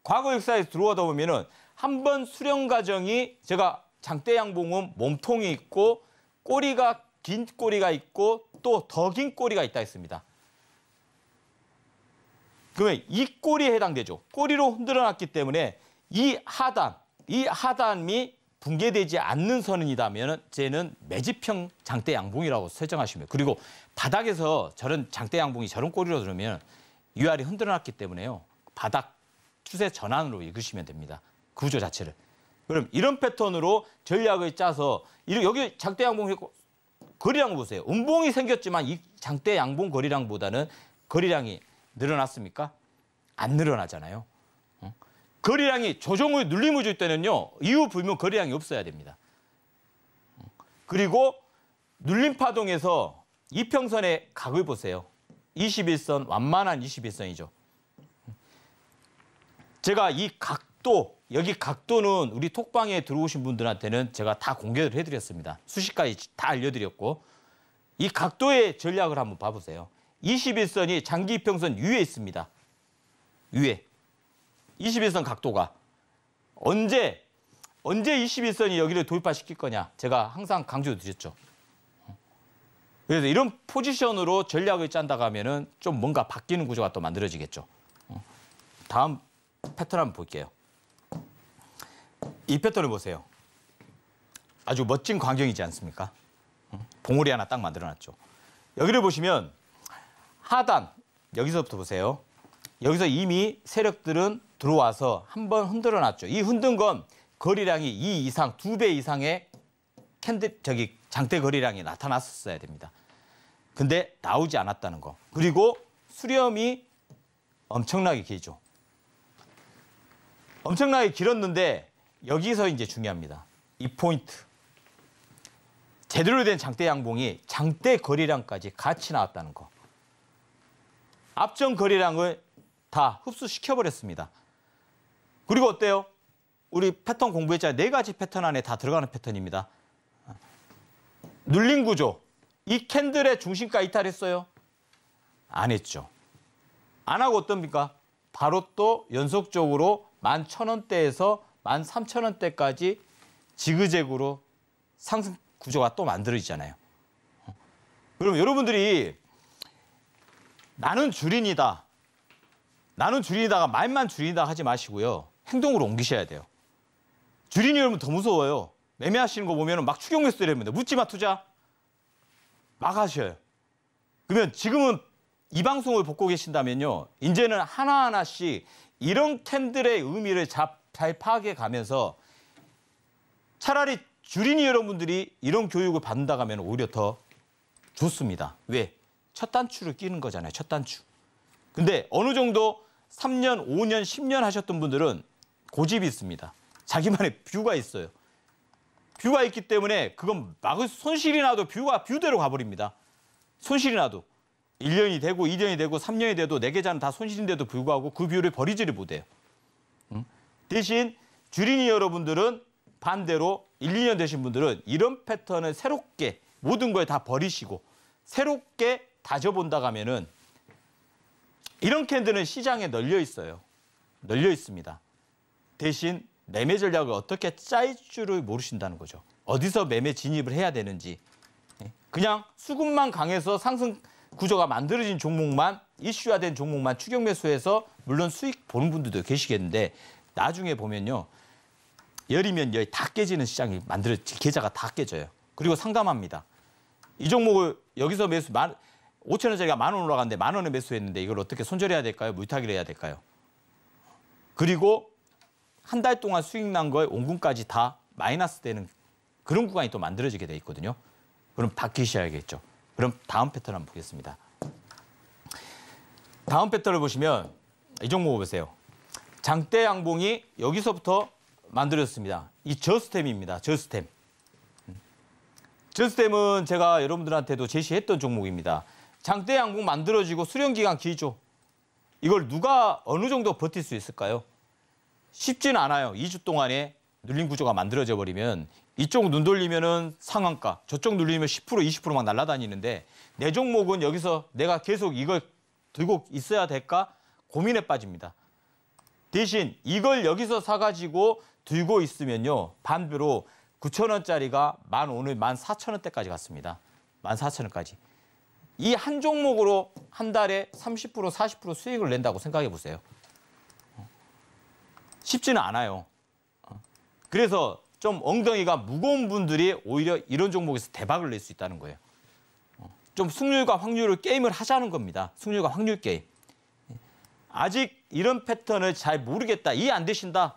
S2: 과거 역사에 들어오다 보면은 한번 수련 과정이 제가 장대양봉은 몸통이 있고 꼬리가 긴 꼬리가 있고 또 더 긴 꼬리가 있다 했습니다. 그러면 이 꼬리에 해당되죠. 꼬리로 흔들어놨기 때문에 이 하단, 이 하단이 붕괴되지 않는 선이다면 쟤는 매집형 장대양봉이라고 설정하시면 그리고 바닥에서 저런 장대 양봉이 저런 꼬리로 들으면 유알이 흔들어놨기 때문에요. 바닥 추세 전환으로 읽으시면 됩니다. 구조 자체를. 그럼 이런 패턴으로 전략을 짜서 여기 장대 양봉 거리량 보세요. 음봉이 생겼지만 이 장대 양봉 거리량보다는 거리량이 늘어났습니까? 안 늘어나잖아요. 어? 거리량이 조정의 눌림을 줄 때는요. 이후 불면 거리량이 없어야 됩니다. 그리고 눌림 파동에서 이평선의 각을 보세요. 21선, 완만한 21선이죠. 제가 이 각도, 여기 각도는 우리 톡방에 들어오신 분들한테는 제가 다 공개를 해드렸습니다. 수십 가지 다 알려드렸고 이 각도의 전략을 한번 봐보세요. 21선이 장기 이평선 위에 있습니다. 위에. 21선 각도가. 언제, 언제 21선이 여기를 돌파시킬 거냐. 제가 항상 강조드렸죠. 그래서 이런 포지션으로 전략을 짠다고 하면은 좀 뭔가 바뀌는 구조가 또 만들어지겠죠. 어. 다음 패턴 한번 볼게요. 이 패턴을 보세요. 아주 멋진 광경이지 않습니까? 어. 봉우리 하나 딱 만들어놨죠. 여기를 보시면 하단, 여기서부터 보세요. 여기서 이미 세력들은 들어와서 한번 흔들어놨죠. 이 흔든 건 거리량이 이 이상, 두 배 이상의 캔디, 저기 장대 거리량이 나타났었어야 됩니다. 근데 나오지 않았다는 거. 그리고 수렴이 엄청나게 길죠. 엄청나게 길었는데 여기서 이제 중요합니다. 이 포인트. 제대로 된 장대 양봉이 장대 거래량까지 같이 나왔다는 거. 앞전 거래량을 다 흡수시켜버렸습니다. 그리고 어때요? 우리 패턴 공부했잖아요. 네 가지 패턴 안에 다 들어가는 패턴입니다. 눌린 구조. 이 캔들의 중심가 이탈했어요? 안 했죠. 안 하고 어떻습니까? 바로 또 연속적으로 만 천원대에서 만 삼천 원대까지 지그재그로 상승 구조가 또 만들어지잖아요. 그럼 여러분들이 나는 줄인이다. 나는 줄인이다가 말만 줄인이다 하지 마시고요. 행동으로 옮기셔야 돼요. 줄인이 여러분 더 무서워요. 매매하시는 거 보면 막 추경매수 때립니다. 묻지마 투자. 막 하셔요. 그러면 지금은 이 방송을 보고 계신다면요. 이제는 하나하나씩 이런 캔들의 의미를 잘 파악해 가면서 차라리 주린이 여러분들이 이런 교육을 받는다고 면 오히려 더 좋습니다. 왜? 첫 단추를 끼는 거잖아요. 첫 단추. 근데 어느 정도 3년, 5년, 10년 하셨던 분들은 고집이 있습니다. 자기만의 뷰가 있어요. 뷰가 있기 때문에 그건 막 손실이 나도 뷰가 뷰대로 가버립니다. 손실이 나도. 1년이 되고 2년이 되고 3년이 돼도 4개자는다 손실인데도 불구하고 그 뷰를 버리지를 못해요. 대신 주린이 여러분들은 반대로 1, 2년 되신 분들은 이런 패턴을 새롭게 모든 걸 다 버리시고 새롭게 다져본다 가면은 이런 캔들은 시장에 널려 있어요. 널려 있습니다. 대신 매매 전략을 어떻게 짤 줄을 모르신다는 거죠. 어디서 매매 진입을 해야 되는지. 예? 그냥 수급만 강해서 상승 구조가 만들어진 종목만 이슈화된 종목만 추격 매수해서 물론 수익 보는 분들도 계시겠는데 나중에 보면요. 열이면 열이다 깨지는 시장이 만들어 계좌가 다 깨져요. 그리고 상담합니다. 이 종목을 여기서 매수 만 5천 원짜리가 만원 올라갔는데 만 원에 매수했는데 이걸 어떻게 손절해야 될까요? 물타기를 해야 될까요? 그리고 한달 동안 수익 난 거에 원금까지 다 마이너스 되는 그런 구간이 또 만들어지게 돼 있거든요. 그럼 바뀌셔야겠죠. 그럼 다음 패턴 한번 보겠습니다. 다음 패턴을 보시면 이 종목 보세요. 장대 양봉이 여기서부터 만들어졌습니다. 이 저스템입니다. 저스템. 저스템은 제가 여러분들한테도 제시했던 종목입니다. 장대 양봉 만들어지고 수령기간 길죠. 이걸 누가 어느 정도 버틸 수 있을까요? 쉽진 않아요. 2주 동안에 눌림 구조가 만들어져 버리면 이쪽 눈 돌리면은 상한가, 저쪽 눌리면 10% 20%막 날아다니는데 내 종목은 여기서 내가 계속 이걸 들고 있어야 될까 고민에 빠집니다. 대신 이걸 여기서 사가지고 들고 있으면요. 반대로 9천원짜리가 만 오늘 만 4천원대까지 갔습니다. 만 4천원까지. 이 한 종목으로 한 달에 30% 40% 수익을 낸다고 생각해 보세요. 쉽지는 않아요. 그래서 좀 엉덩이가 무거운 분들이 오히려 이런 종목에서 대박을 낼 수 있다는 거예요. 좀 승률과 확률을 게임을 하자는 겁니다. 승률과 확률 게임. 아직 이런 패턴을 잘 모르겠다. 이해 안 되신다.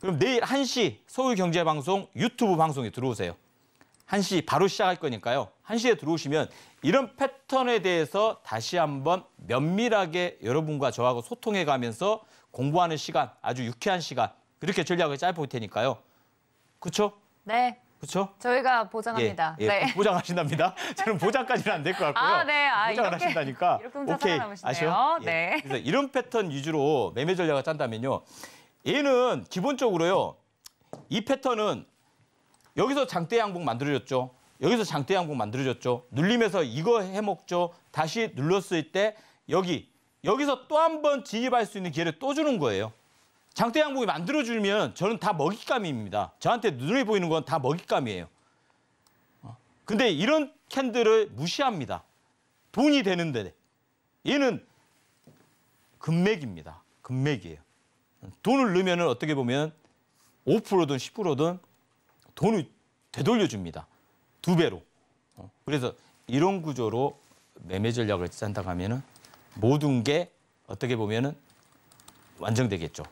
S2: 그럼 내일 1시 서울경제방송 유튜브 방송에 들어오세요. 1시 바로 시작할 거니까요. 1시에 들어오시면 이런 패턴에 대해서 다시 한번 면밀하게 여러분과 저하고 소통해 가면서 공부하는 시간, 아주 유쾌한 시간 그렇게 전략을 짜볼 테니까요. 그렇죠? 네. 그렇죠?
S1: 저희가 보장합니다. 예, 예, 네.
S2: 보장하신답니다. 저는 보장까지는 안 될 것 같고요. 아, 네. 아, 보장을 이렇게, 하신다니까. 이렇게 오케이. 아시죠? 예. 네. 그래서 이런 패턴 위주로 매매 전략을 짠다면요. 얘는 기본적으로요. 이 패턴은 여기서 장대 양봉 만들어졌죠. 여기서 장대 양봉 만들어졌죠. 눌리면서 이거 해먹죠. 다시 눌렀을 때 여기 여기서 또 한 번 진입할 수 있는 기회를 또 주는 거예요. 장대 양복이 만들어주면 저는 다 먹잇감입니다. 저한테 눈에 보이는 건 다 먹잇감이에요. 어? 근데 이런 캔들을 무시합니다. 돈이 되는데 얘는 금맥입니다. 금맥이에요. 돈을 넣으면 어떻게 보면 5%든 10%든 돈을 되돌려줍니다. 두 배로. 어? 그래서 이런 구조로 매매 전략을 짠다고 하면 은 모든 게 어떻게 보면은 완성되겠죠.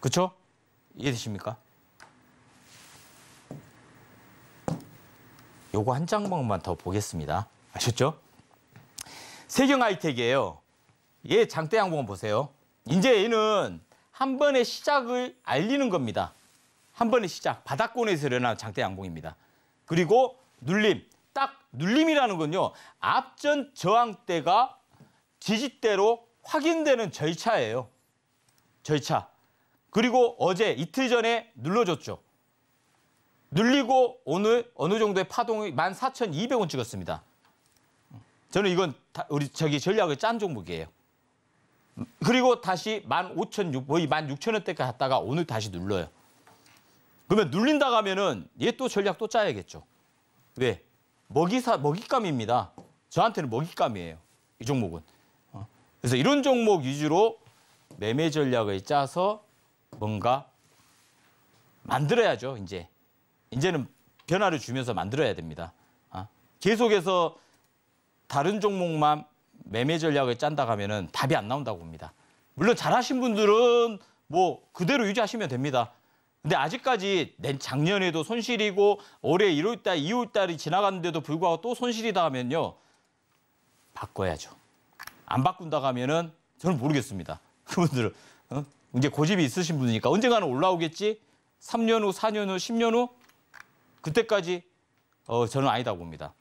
S2: 그렇죠? 이해되십니까? 요거 한장만더 보겠습니다. 아셨죠? 세경 하이텍이에요. 얘 예, 장대 양봉 보세요. 이제 얘는 한 번의 시작을 알리는 겁니다. 한 번의 시작, 바닥권에서 일어난 장대 양봉입니다. 그리고 눌림, 딱 눌림이라는 건요. 앞전 저항대가 지지대로 확인되는 절차예요. 절차. 그리고 어제 이틀 전에 눌러줬죠. 눌리고 오늘 어느 정도의 파동이 14,200원 찍었습니다. 저는 이건 다 우리 저기 전략을짠 종목이에요. 그리고 다시 15,000 거의 16,000원대까지 갔다가 오늘 다시 눌러요. 그러면 눌린다 가면은 얘 또 전략 또 짜야겠죠. 왜? 먹이사 먹잇감입니다. 저한테는 먹잇감이에요. 이 종목은. 그래서 이런 종목 위주로 매매 전략을 짜서 뭔가 만들어야죠. 이제 이제는 변화를 주면서 만들어야 됩니다. 아, 계속해서 다른 종목만 매매 전략을 짠다 가면은 답이 안 나온다고 봅니다. 물론 잘하신 분들은 뭐 그대로 유지하시면 됩니다. 근데 아직까지 작년에도 손실이고 올해 1월달, 2월달이 지나갔는데도 불구하고 또 손실이다 하면요. 바꿔야죠. 안 바꾼다고 하면은 저는 모르겠습니다. 그분들은 어? 이제 고집이 있으신 분이니까 언젠가는 올라오겠지. 3년 후, 4년 후, 10년 후 그때까지 어, 저는 아니다 봅니다.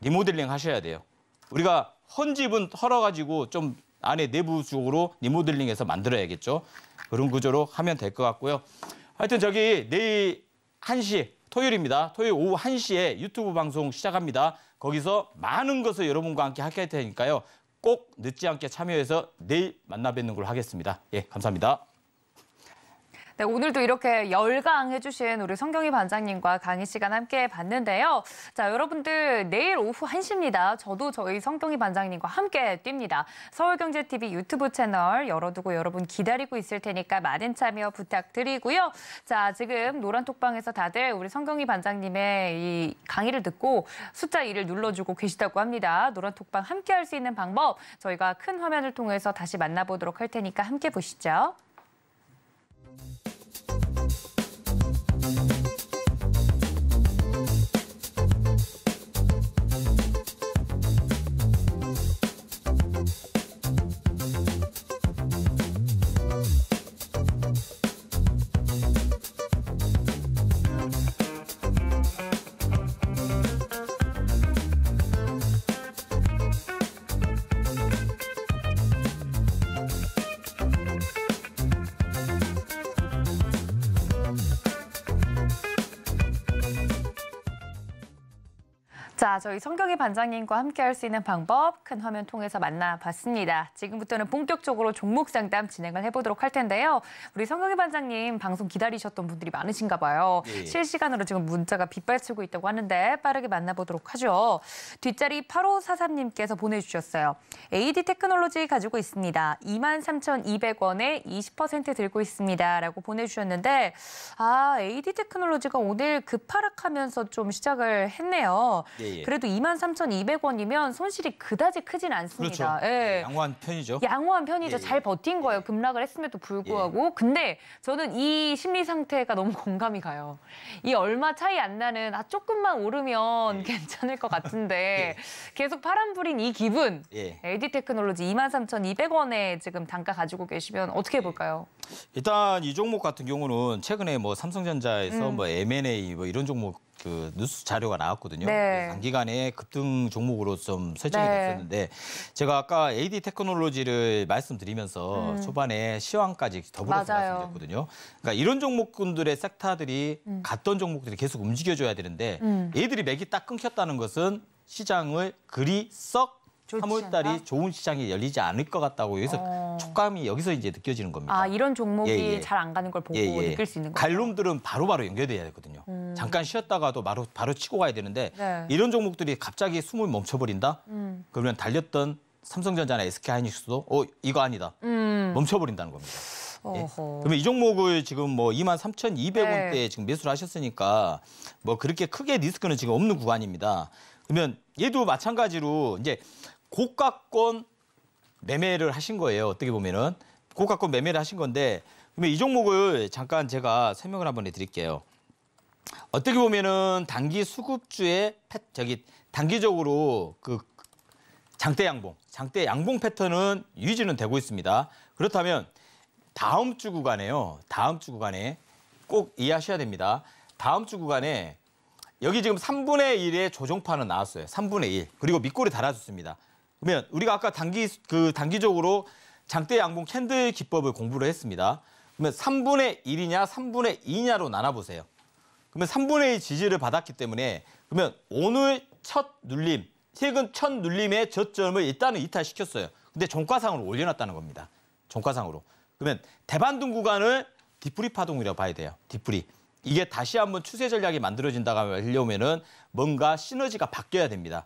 S2: 리모델링 하셔야 돼요. 우리가 헌 집은 털어가지고좀 안에 내부적으로 리모델링해서 만들어야겠죠. 그런 구조로 하면 될 것 같고요. 하여튼 저기 내일 1시 토요일입니다. 토요일 오후 1시에 유튜브 방송 시작합니다. 거기서 많은 것을 여러분과 함께 하게 할 테니까요. 꼭 늦지 않게 참여해서 내일 만나 뵙는 걸로 하겠습니다. 예, 감사합니다.
S1: 네, 오늘도 이렇게 열강해주신 우리 성경희 반장님과 강의 시간 함께 봤는데요. 자, 여러분들 내일 오후 1시입니다. 저도 저희 성경희 반장님과 함께 뜁니다. 서울경제TV 유튜브 채널 열어두고 여러분 기다리고 있을 테니까 많은 참여 부탁드리고요. 자, 지금 노란톡방에서 다들 우리 성경희 반장님의 이 강의를 듣고 숫자 1을 눌러주고 계시다고 합니다. 노란톡방 함께 할 수 있는 방법 저희가 큰 화면을 통해서 다시 만나보도록 할 테니까 함께 보시죠. Thank you. 자, 저희 성경의 반장님과 함께할 수 있는 방법 큰 화면 통해서 만나봤습니다. 지금부터는 본격적으로 종목 상담 진행을 해보도록 할 텐데요. 우리 성경의 반장님 방송 기다리셨던 분들이 많으신가 봐요. 예. 실시간으로 지금 문자가 빗발치고 있다고 하는데 빠르게 만나보도록 하죠. 뒷자리 8543님께서 보내주셨어요. AD 테크놀로지 가지고 있습니다. 23,200원에 20% 들고 있습니다. 라고 보내주셨는데 아 AD 테크놀로지가 오늘 급하락하면서 좀 시작을 했네요. 예, 예. 예. 그래도 23,200원이면 손실이 그다지 크진 않습니다. 그렇죠.
S2: 예. 양호한 편이죠.
S1: 양호한 편이죠. 예. 예. 잘 버틴 거예요. 예. 급락을 했음에도 불구하고. 예. 근데 저는 이 심리 상태가 너무 공감이 가요. 이 얼마 차이 안 나는 아 조금만 오르면 괜찮을 것 같은데 계속 파란불인 이 기분. 에디 테크놀로지 23,200원에 지금 단가 가지고 계시면 어떻게 볼까요?
S2: 일단 이 종목 같은 경우는 최근에 뭐 삼성전자에서 음. 뭐 M&A 뭐 이런 종목 그 뉴스 자료가 나왔거든요. 네. 단기간에 급등 종목으로 좀 설정이 네. 됐었는데 제가 아까 AD 테크놀로지를 말씀드리면서 음. 초반에 시황까지 더불어서
S1: 맞아요. 말씀드렸거든요.
S2: 그러니까 이런 종목군들의 섹터들이 음. 갔던 종목들이 계속 움직여줘야 되는데 음. 얘들이 맥이 딱 끊겼다는 것은 시장을 그리 썩 3월달이 좋은 시장이 열리지 않을 것 같다고 여기서 어... 촉감이 여기서 이제 느껴지는 겁니다.
S1: 아 이런 종목이 예, 예. 잘안 가는 걸 보고 예, 예. 느낄 수 있는 거예요.
S2: 갈놈들은 바로바로 연결돼야 되거든요. 음... 잠깐 쉬었다가도 바로 바로 치고 가야 되는데 네. 이런 종목들이 갑자기 숨을 멈춰버린다. 음... 그러면 달렸던 삼성전자나 SK하이닉스도 어 이거 아니다. 음... 멈춰버린다는 겁니다. 예. 그러면 이 종목을 지금 뭐 2만 3,200원대에 네. 지금 매수를 하셨으니까 뭐 그렇게 크게 리스크는 지금 없는 구간입니다. 그러면 얘도 마찬가지로 이제 고가권 매매를 하신 거예요. 어떻게 보면은 고가권 매매를 하신 건데 그러면 이 종목을 잠깐 제가 설명을 한번 해드릴게요. 어떻게 보면은 단기 수급주의 패, 저기 단기적으로 그 장대 양봉, 장대 양봉 패턴은 유지는 되고 있습니다. 그렇다면 다음 주 구간에요. 다음 주 구간에 꼭 이해하셔야 됩니다. 다음 주 구간에 여기 지금 3분의 1의 조정판은 나왔어요. 3분의 1. 그리고 밑골이 달아줬습니다. 그러면 우리가 아까 단기 그 단기적으로 장대 양봉 캔들 기법을 공부를 했습니다. 그러면 3분의 1이냐 3분의 2냐로 나눠보세요. 그러면 3분의 1 지지를 받았기 때문에 그러면 오늘 첫 눌림, 최근 첫 눌림의 저점을 일단은 이탈시켰어요. 근데 종가상으로 올려놨다는 겁니다. 종가상으로. 그러면 대반등 구간을 디프리 파동이라고 봐야 돼요. 디프리. 이게 다시 한번 추세 전략이 만들어진다고 하려면은 뭔가 시너지가 바뀌어야 됩니다.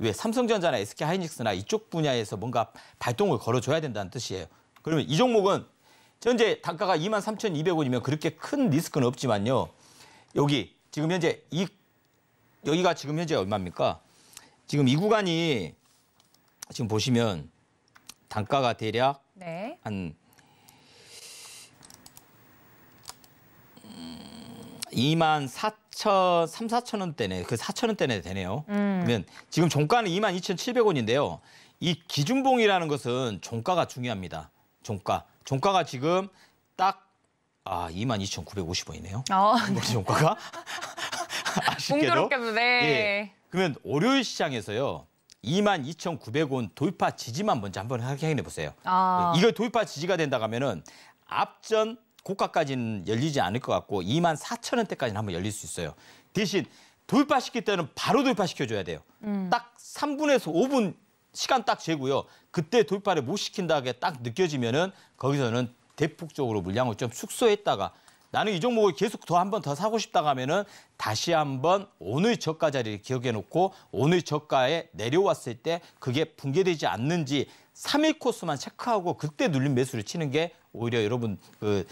S2: 왜 삼성전자나 SK 하이닉스나 이쪽 분야에서 뭔가 발동을 걸어줘야 된다는 뜻이에요. 그러면 이 종목은 현재 단가가 23,200원이면 그렇게 큰 리스크는 없지만요. 여기 지금 현재 이 여기가 지금 현재 얼마입니까? 지금 이 구간이 지금 보시면 단가가 대략 네. 한 2만 음, 4 4천 3, 4천 원대네. 그 4천 원대네 되네요. 음. 그러면 지금 종가는 22,700원인데요. 이 기준봉이라는 것은 종가가 중요합니다. 종가. 종가가 지금 딱 아, 22,950원이네요. 어. 종가가 아쉽게도. 네. 예. 그러면 월요일 시장에서요. 22,900원 도입파 지지만 먼저 한번 확인해 보세요. 아. 이도입파 지지가 된다 하면은 앞전 고가까지는 열리지 않을 것 같고 2만 4천 원대까지는 한번 열릴 수 있어요. 대신 돌파시킬 때는 바로 돌파시켜줘야 돼요. 음. 딱 3분에서 5분 시간 딱 재고요. 그때 돌파를 못 시킨다게 딱 느껴지면은 거기서는 대폭적으로 물량을 좀 축소했다가 나는 이 종목을 계속 더 한번 더 사고 싶다 가면은 다시 한번 오늘 저가 자리를 기억해 놓고 오늘 저가에 내려왔을 때 그게 붕괴되지 않는지 3일 코스만 체크하고 그때 눌린 매수를 치는 게 오히려 여러분 그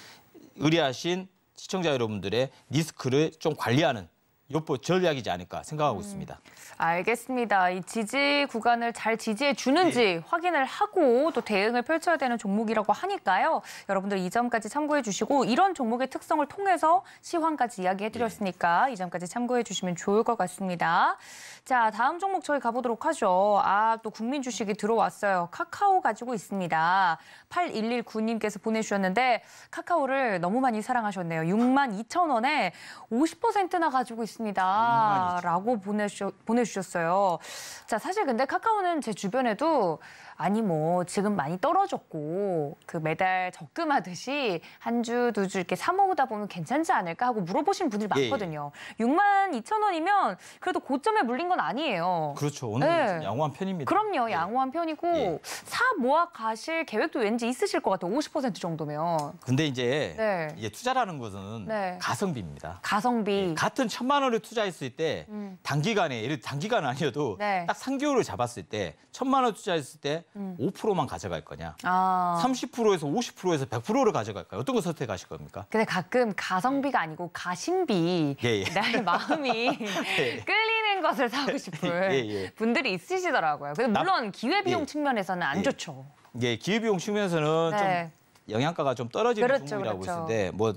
S2: 의뢰하신 시청자 여러분들의 리스크를 좀 관리하는 요법 전략이지 않을까 생각하고 음, 있습니다.
S1: 알겠습니다. 이 지지 구간을 잘 지지해 주는지 예. 확인을 하고 또 대응을 펼쳐야 되는 종목이라고 하니까요. 여러분들 이 점까지 참고해 주시고 이런 종목의 특성을 통해서 시황까지 이야기해 드렸으니까 예. 이 점까지 참고해 주시면 좋을 것 같습니다. 자, 다음 종목 저희 가보도록 하죠. 아, 또 국민 주식이 들어왔어요. 카카오 가지고 있습니다. 8119님께서 보내주셨는데 카카오를 너무 많이 사랑하셨네요. 6만 2천 원에 50%나 가지고 있습니다. 있습니다. 음, 아, 라고 보내주, 보내주셨어요. 자, 사실 근데 카카오는 제 주변에도 아니 뭐 지금 많이 떨어졌고 그 매달 적금하듯이 한 주 두주 주 이렇게 사 모으다 보면 괜찮지 않을까 하고 물어보신 분들 예, 예. 많거든요. 예, 6만 2천 원이면 그래도 고점에 물린 건 아니에요.
S2: 그렇죠. 오늘 네. 예. 양호한 편입니다.
S1: 그럼요. 양호한 편이고 예. 사 모아 가실 계획도 왠지 있으실 것 같아요. 50% 정도면.
S2: 근데 이제, 네. 이제 투자라는 것은 네. 가성비입니다.
S1: 가성비.
S2: 같은 천만 원을 투자했을 때 음. 단기간에 예를 단기간 아니어도 네. 딱 3개월을 잡았을 때 천만 원 투자했을 때 음. 5%만 가져갈 거냐, 아. 30%에서 50%에서 100%를 가져갈 까요 어떤 걸 선택하실 겁니까?
S1: 근데 가끔 가성비가 아니고 가심비, 예, 예. 나의 마음이 예. 끌리는 것을 사고 싶은 예, 예. 분들이 있으시더라고요. 근데 물론 기회비용 예. 측면에서는 안 좋죠.
S2: 예, 기회비용 측면에서는 네. 좀 영양가가 좀 떨어지는 그렇죠, 종목이라고 그렇죠. 있는데 뭐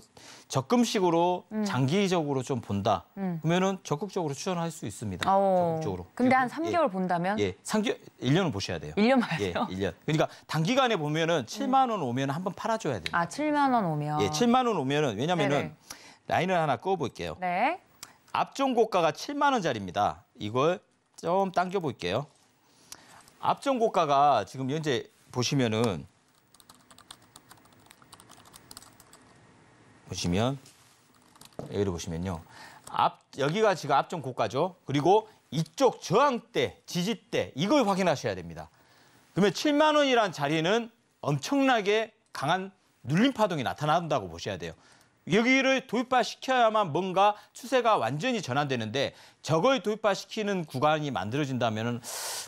S2: 적금식으로 음. 장기적으로 좀 본다. 음. 그러면은 적극적으로 추천할 수 있습니다. 오. 어. 적극적으로.
S1: 근데 한 3개월 예, 본다면? 예.
S2: 3개 1년은 보셔야 돼요. 1년 봐야 돼요. 예, 1년. 그러니까 단기간에 보면은 7만 원 오면 한 번 팔아 줘야 돼요.
S1: 아, 7만 원 오면. 예, 7만
S2: 원 오면은 왜냐면은 네네. 라인을 하나 끄어 볼게요. 네. 앞전 고가가 7만 원짜리입니다. 이걸 좀 당겨 볼게요. 앞전 고가가 지금 현재 보시면은 보시면 여기를 보시면요. 앞 여기가 지금 앞쪽 고가죠. 그리고 이쪽 저항대, 지지대 이걸 확인하셔야 됩니다. 그러면 7만 원이란 자리는 엄청나게 강한 눌림 파동이 나타난다고 보셔야 돼요. 여기를 돌파시켜야만 뭔가 추세가 완전히 전환되는데 저걸 도입화시키는 구간이 만들어진다면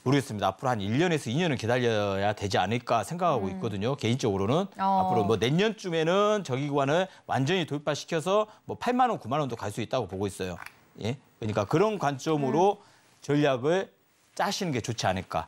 S2: 모르겠습니다. 앞으로 한 1년에서 2년은 기다려야 되지 않을까 생각하고 음. 있거든요. 음. 개인적으로는 어. 앞으로 뭐 내년쯤에는 저기 구간을 완전히 도입화시켜서 뭐 8만 원, 9만 원도 갈 수 있다고 보고 있어요. 예. 그러니까 그런 관점으로 음. 전략을 짜시는 게 좋지 않을까.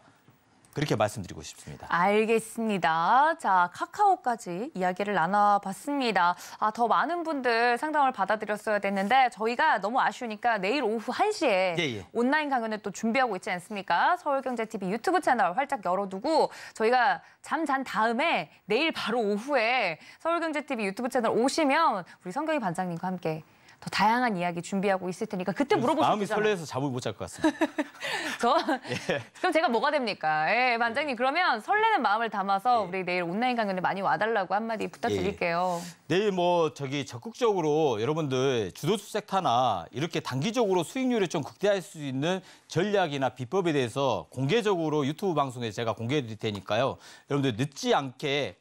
S2: 그렇게 말씀드리고 싶습니다.
S1: 알겠습니다. 자, 카카오까지 이야기를 나눠봤습니다. 아, 더 많은 분들 상담을 받아드렸어야 됐는데 저희가 너무 아쉬우니까 내일 오후 1시에 예, 예. 온라인 강연을 또 준비하고 있지 않습니까? 서울경제TV 유튜브 채널 활짝 열어두고 저희가 잠 잔 다음에 내일 바로 오후에 서울경제TV 유튜브 채널 오시면 우리 성경희 반장님과 함께 더 다양한 이야기 준비하고 있을 테니까 그때 물어보시면 마음이 되잖아 설레서
S2: 잠을 못 잘 것 같습니다.
S1: 저 예. 그럼 제가 뭐가 됩니까? 예, 반장님 예. 그러면 설레는 마음을 담아서 예. 우리 내일 온라인 강연에 많이 와달라고 한마디 부탁드릴게요. 예.
S2: 내일 뭐 저기 적극적으로 여러분들 주도수 섹터나 이렇게 단기적으로 수익률을 좀 극대화할 수 있는 전략이나 비법에 대해서 공개적으로 유튜브 방송에 제가 공개해드릴 테니까요. 여러분들 늦지 않게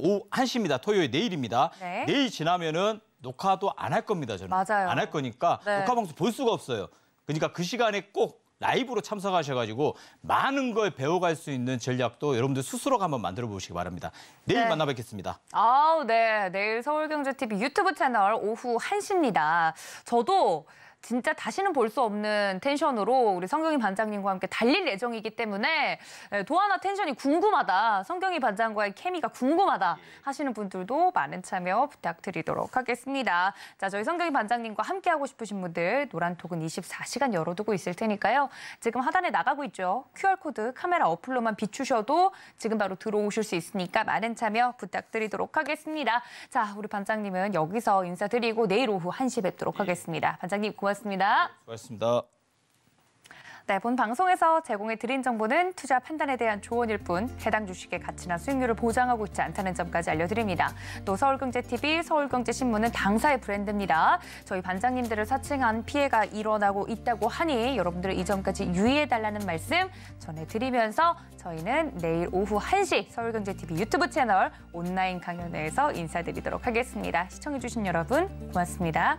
S2: 오후 1시입니다. 토요일 내일입니다. 네. 내일 지나면은 녹화도 안 할 겁니다. 저는 안 할 거니까 네. 녹화 방송 볼 수가 없어요. 그러니까 그 시간에 꼭 라이브로 참석하셔가지고 많은 걸 배워갈 수 있는 전략도 여러분들 스스로 한번 만들어 보시기 바랍니다. 내일 네. 만나 뵙겠습니다.
S1: 아우 네, 내일 서울경제TV 유튜브 채널 오후 1시입니다. 저도 진짜 다시는 볼 수 없는 텐션으로 우리 성경이 반장님과 함께 달릴 예정이기 때문에 도하나 예, 텐션이 궁금하다, 성경이 반장과의 케미가 궁금하다 하시는 분들도 많은 참여 부탁드리도록 하겠습니다. 자, 저희 성경이 반장님과 함께 하고 싶으신 분들 노란톡은 24시간 열어두고 있을 테니까요. 지금 하단에 나가고 있죠. QR코드 카메라 어플로만 비추셔도 지금 바로 들어오실 수 있으니까 많은 참여 부탁드리도록 하겠습니다. 자, 우리 반장님은 여기서 인사드리고 내일 오후 1시 뵙도록 하겠습니다. 반장님 고 고맙습니다. 고맙습니다. 네, 본 방송에서 제공해 드린 정보는 투자 판단에 대한 조언일 뿐 해당 주식의 가치나 수익률을 보장하고 있지 않다는 점까지 알려드립니다. 또 서울경제TV, 서울경제신문은 당사의 브랜드입니다. 저희 반장님들을 사칭한 피해가 일어나고 있다고 하니 여러분들 이 점까지 유의해달라는 말씀 전해드리면서 저희는 내일 오후 1시 서울경제TV 유튜브 채널 온라인 강연회에서 인사드리도록 하겠습니다. 시청해주신 여러분 고맙습니다.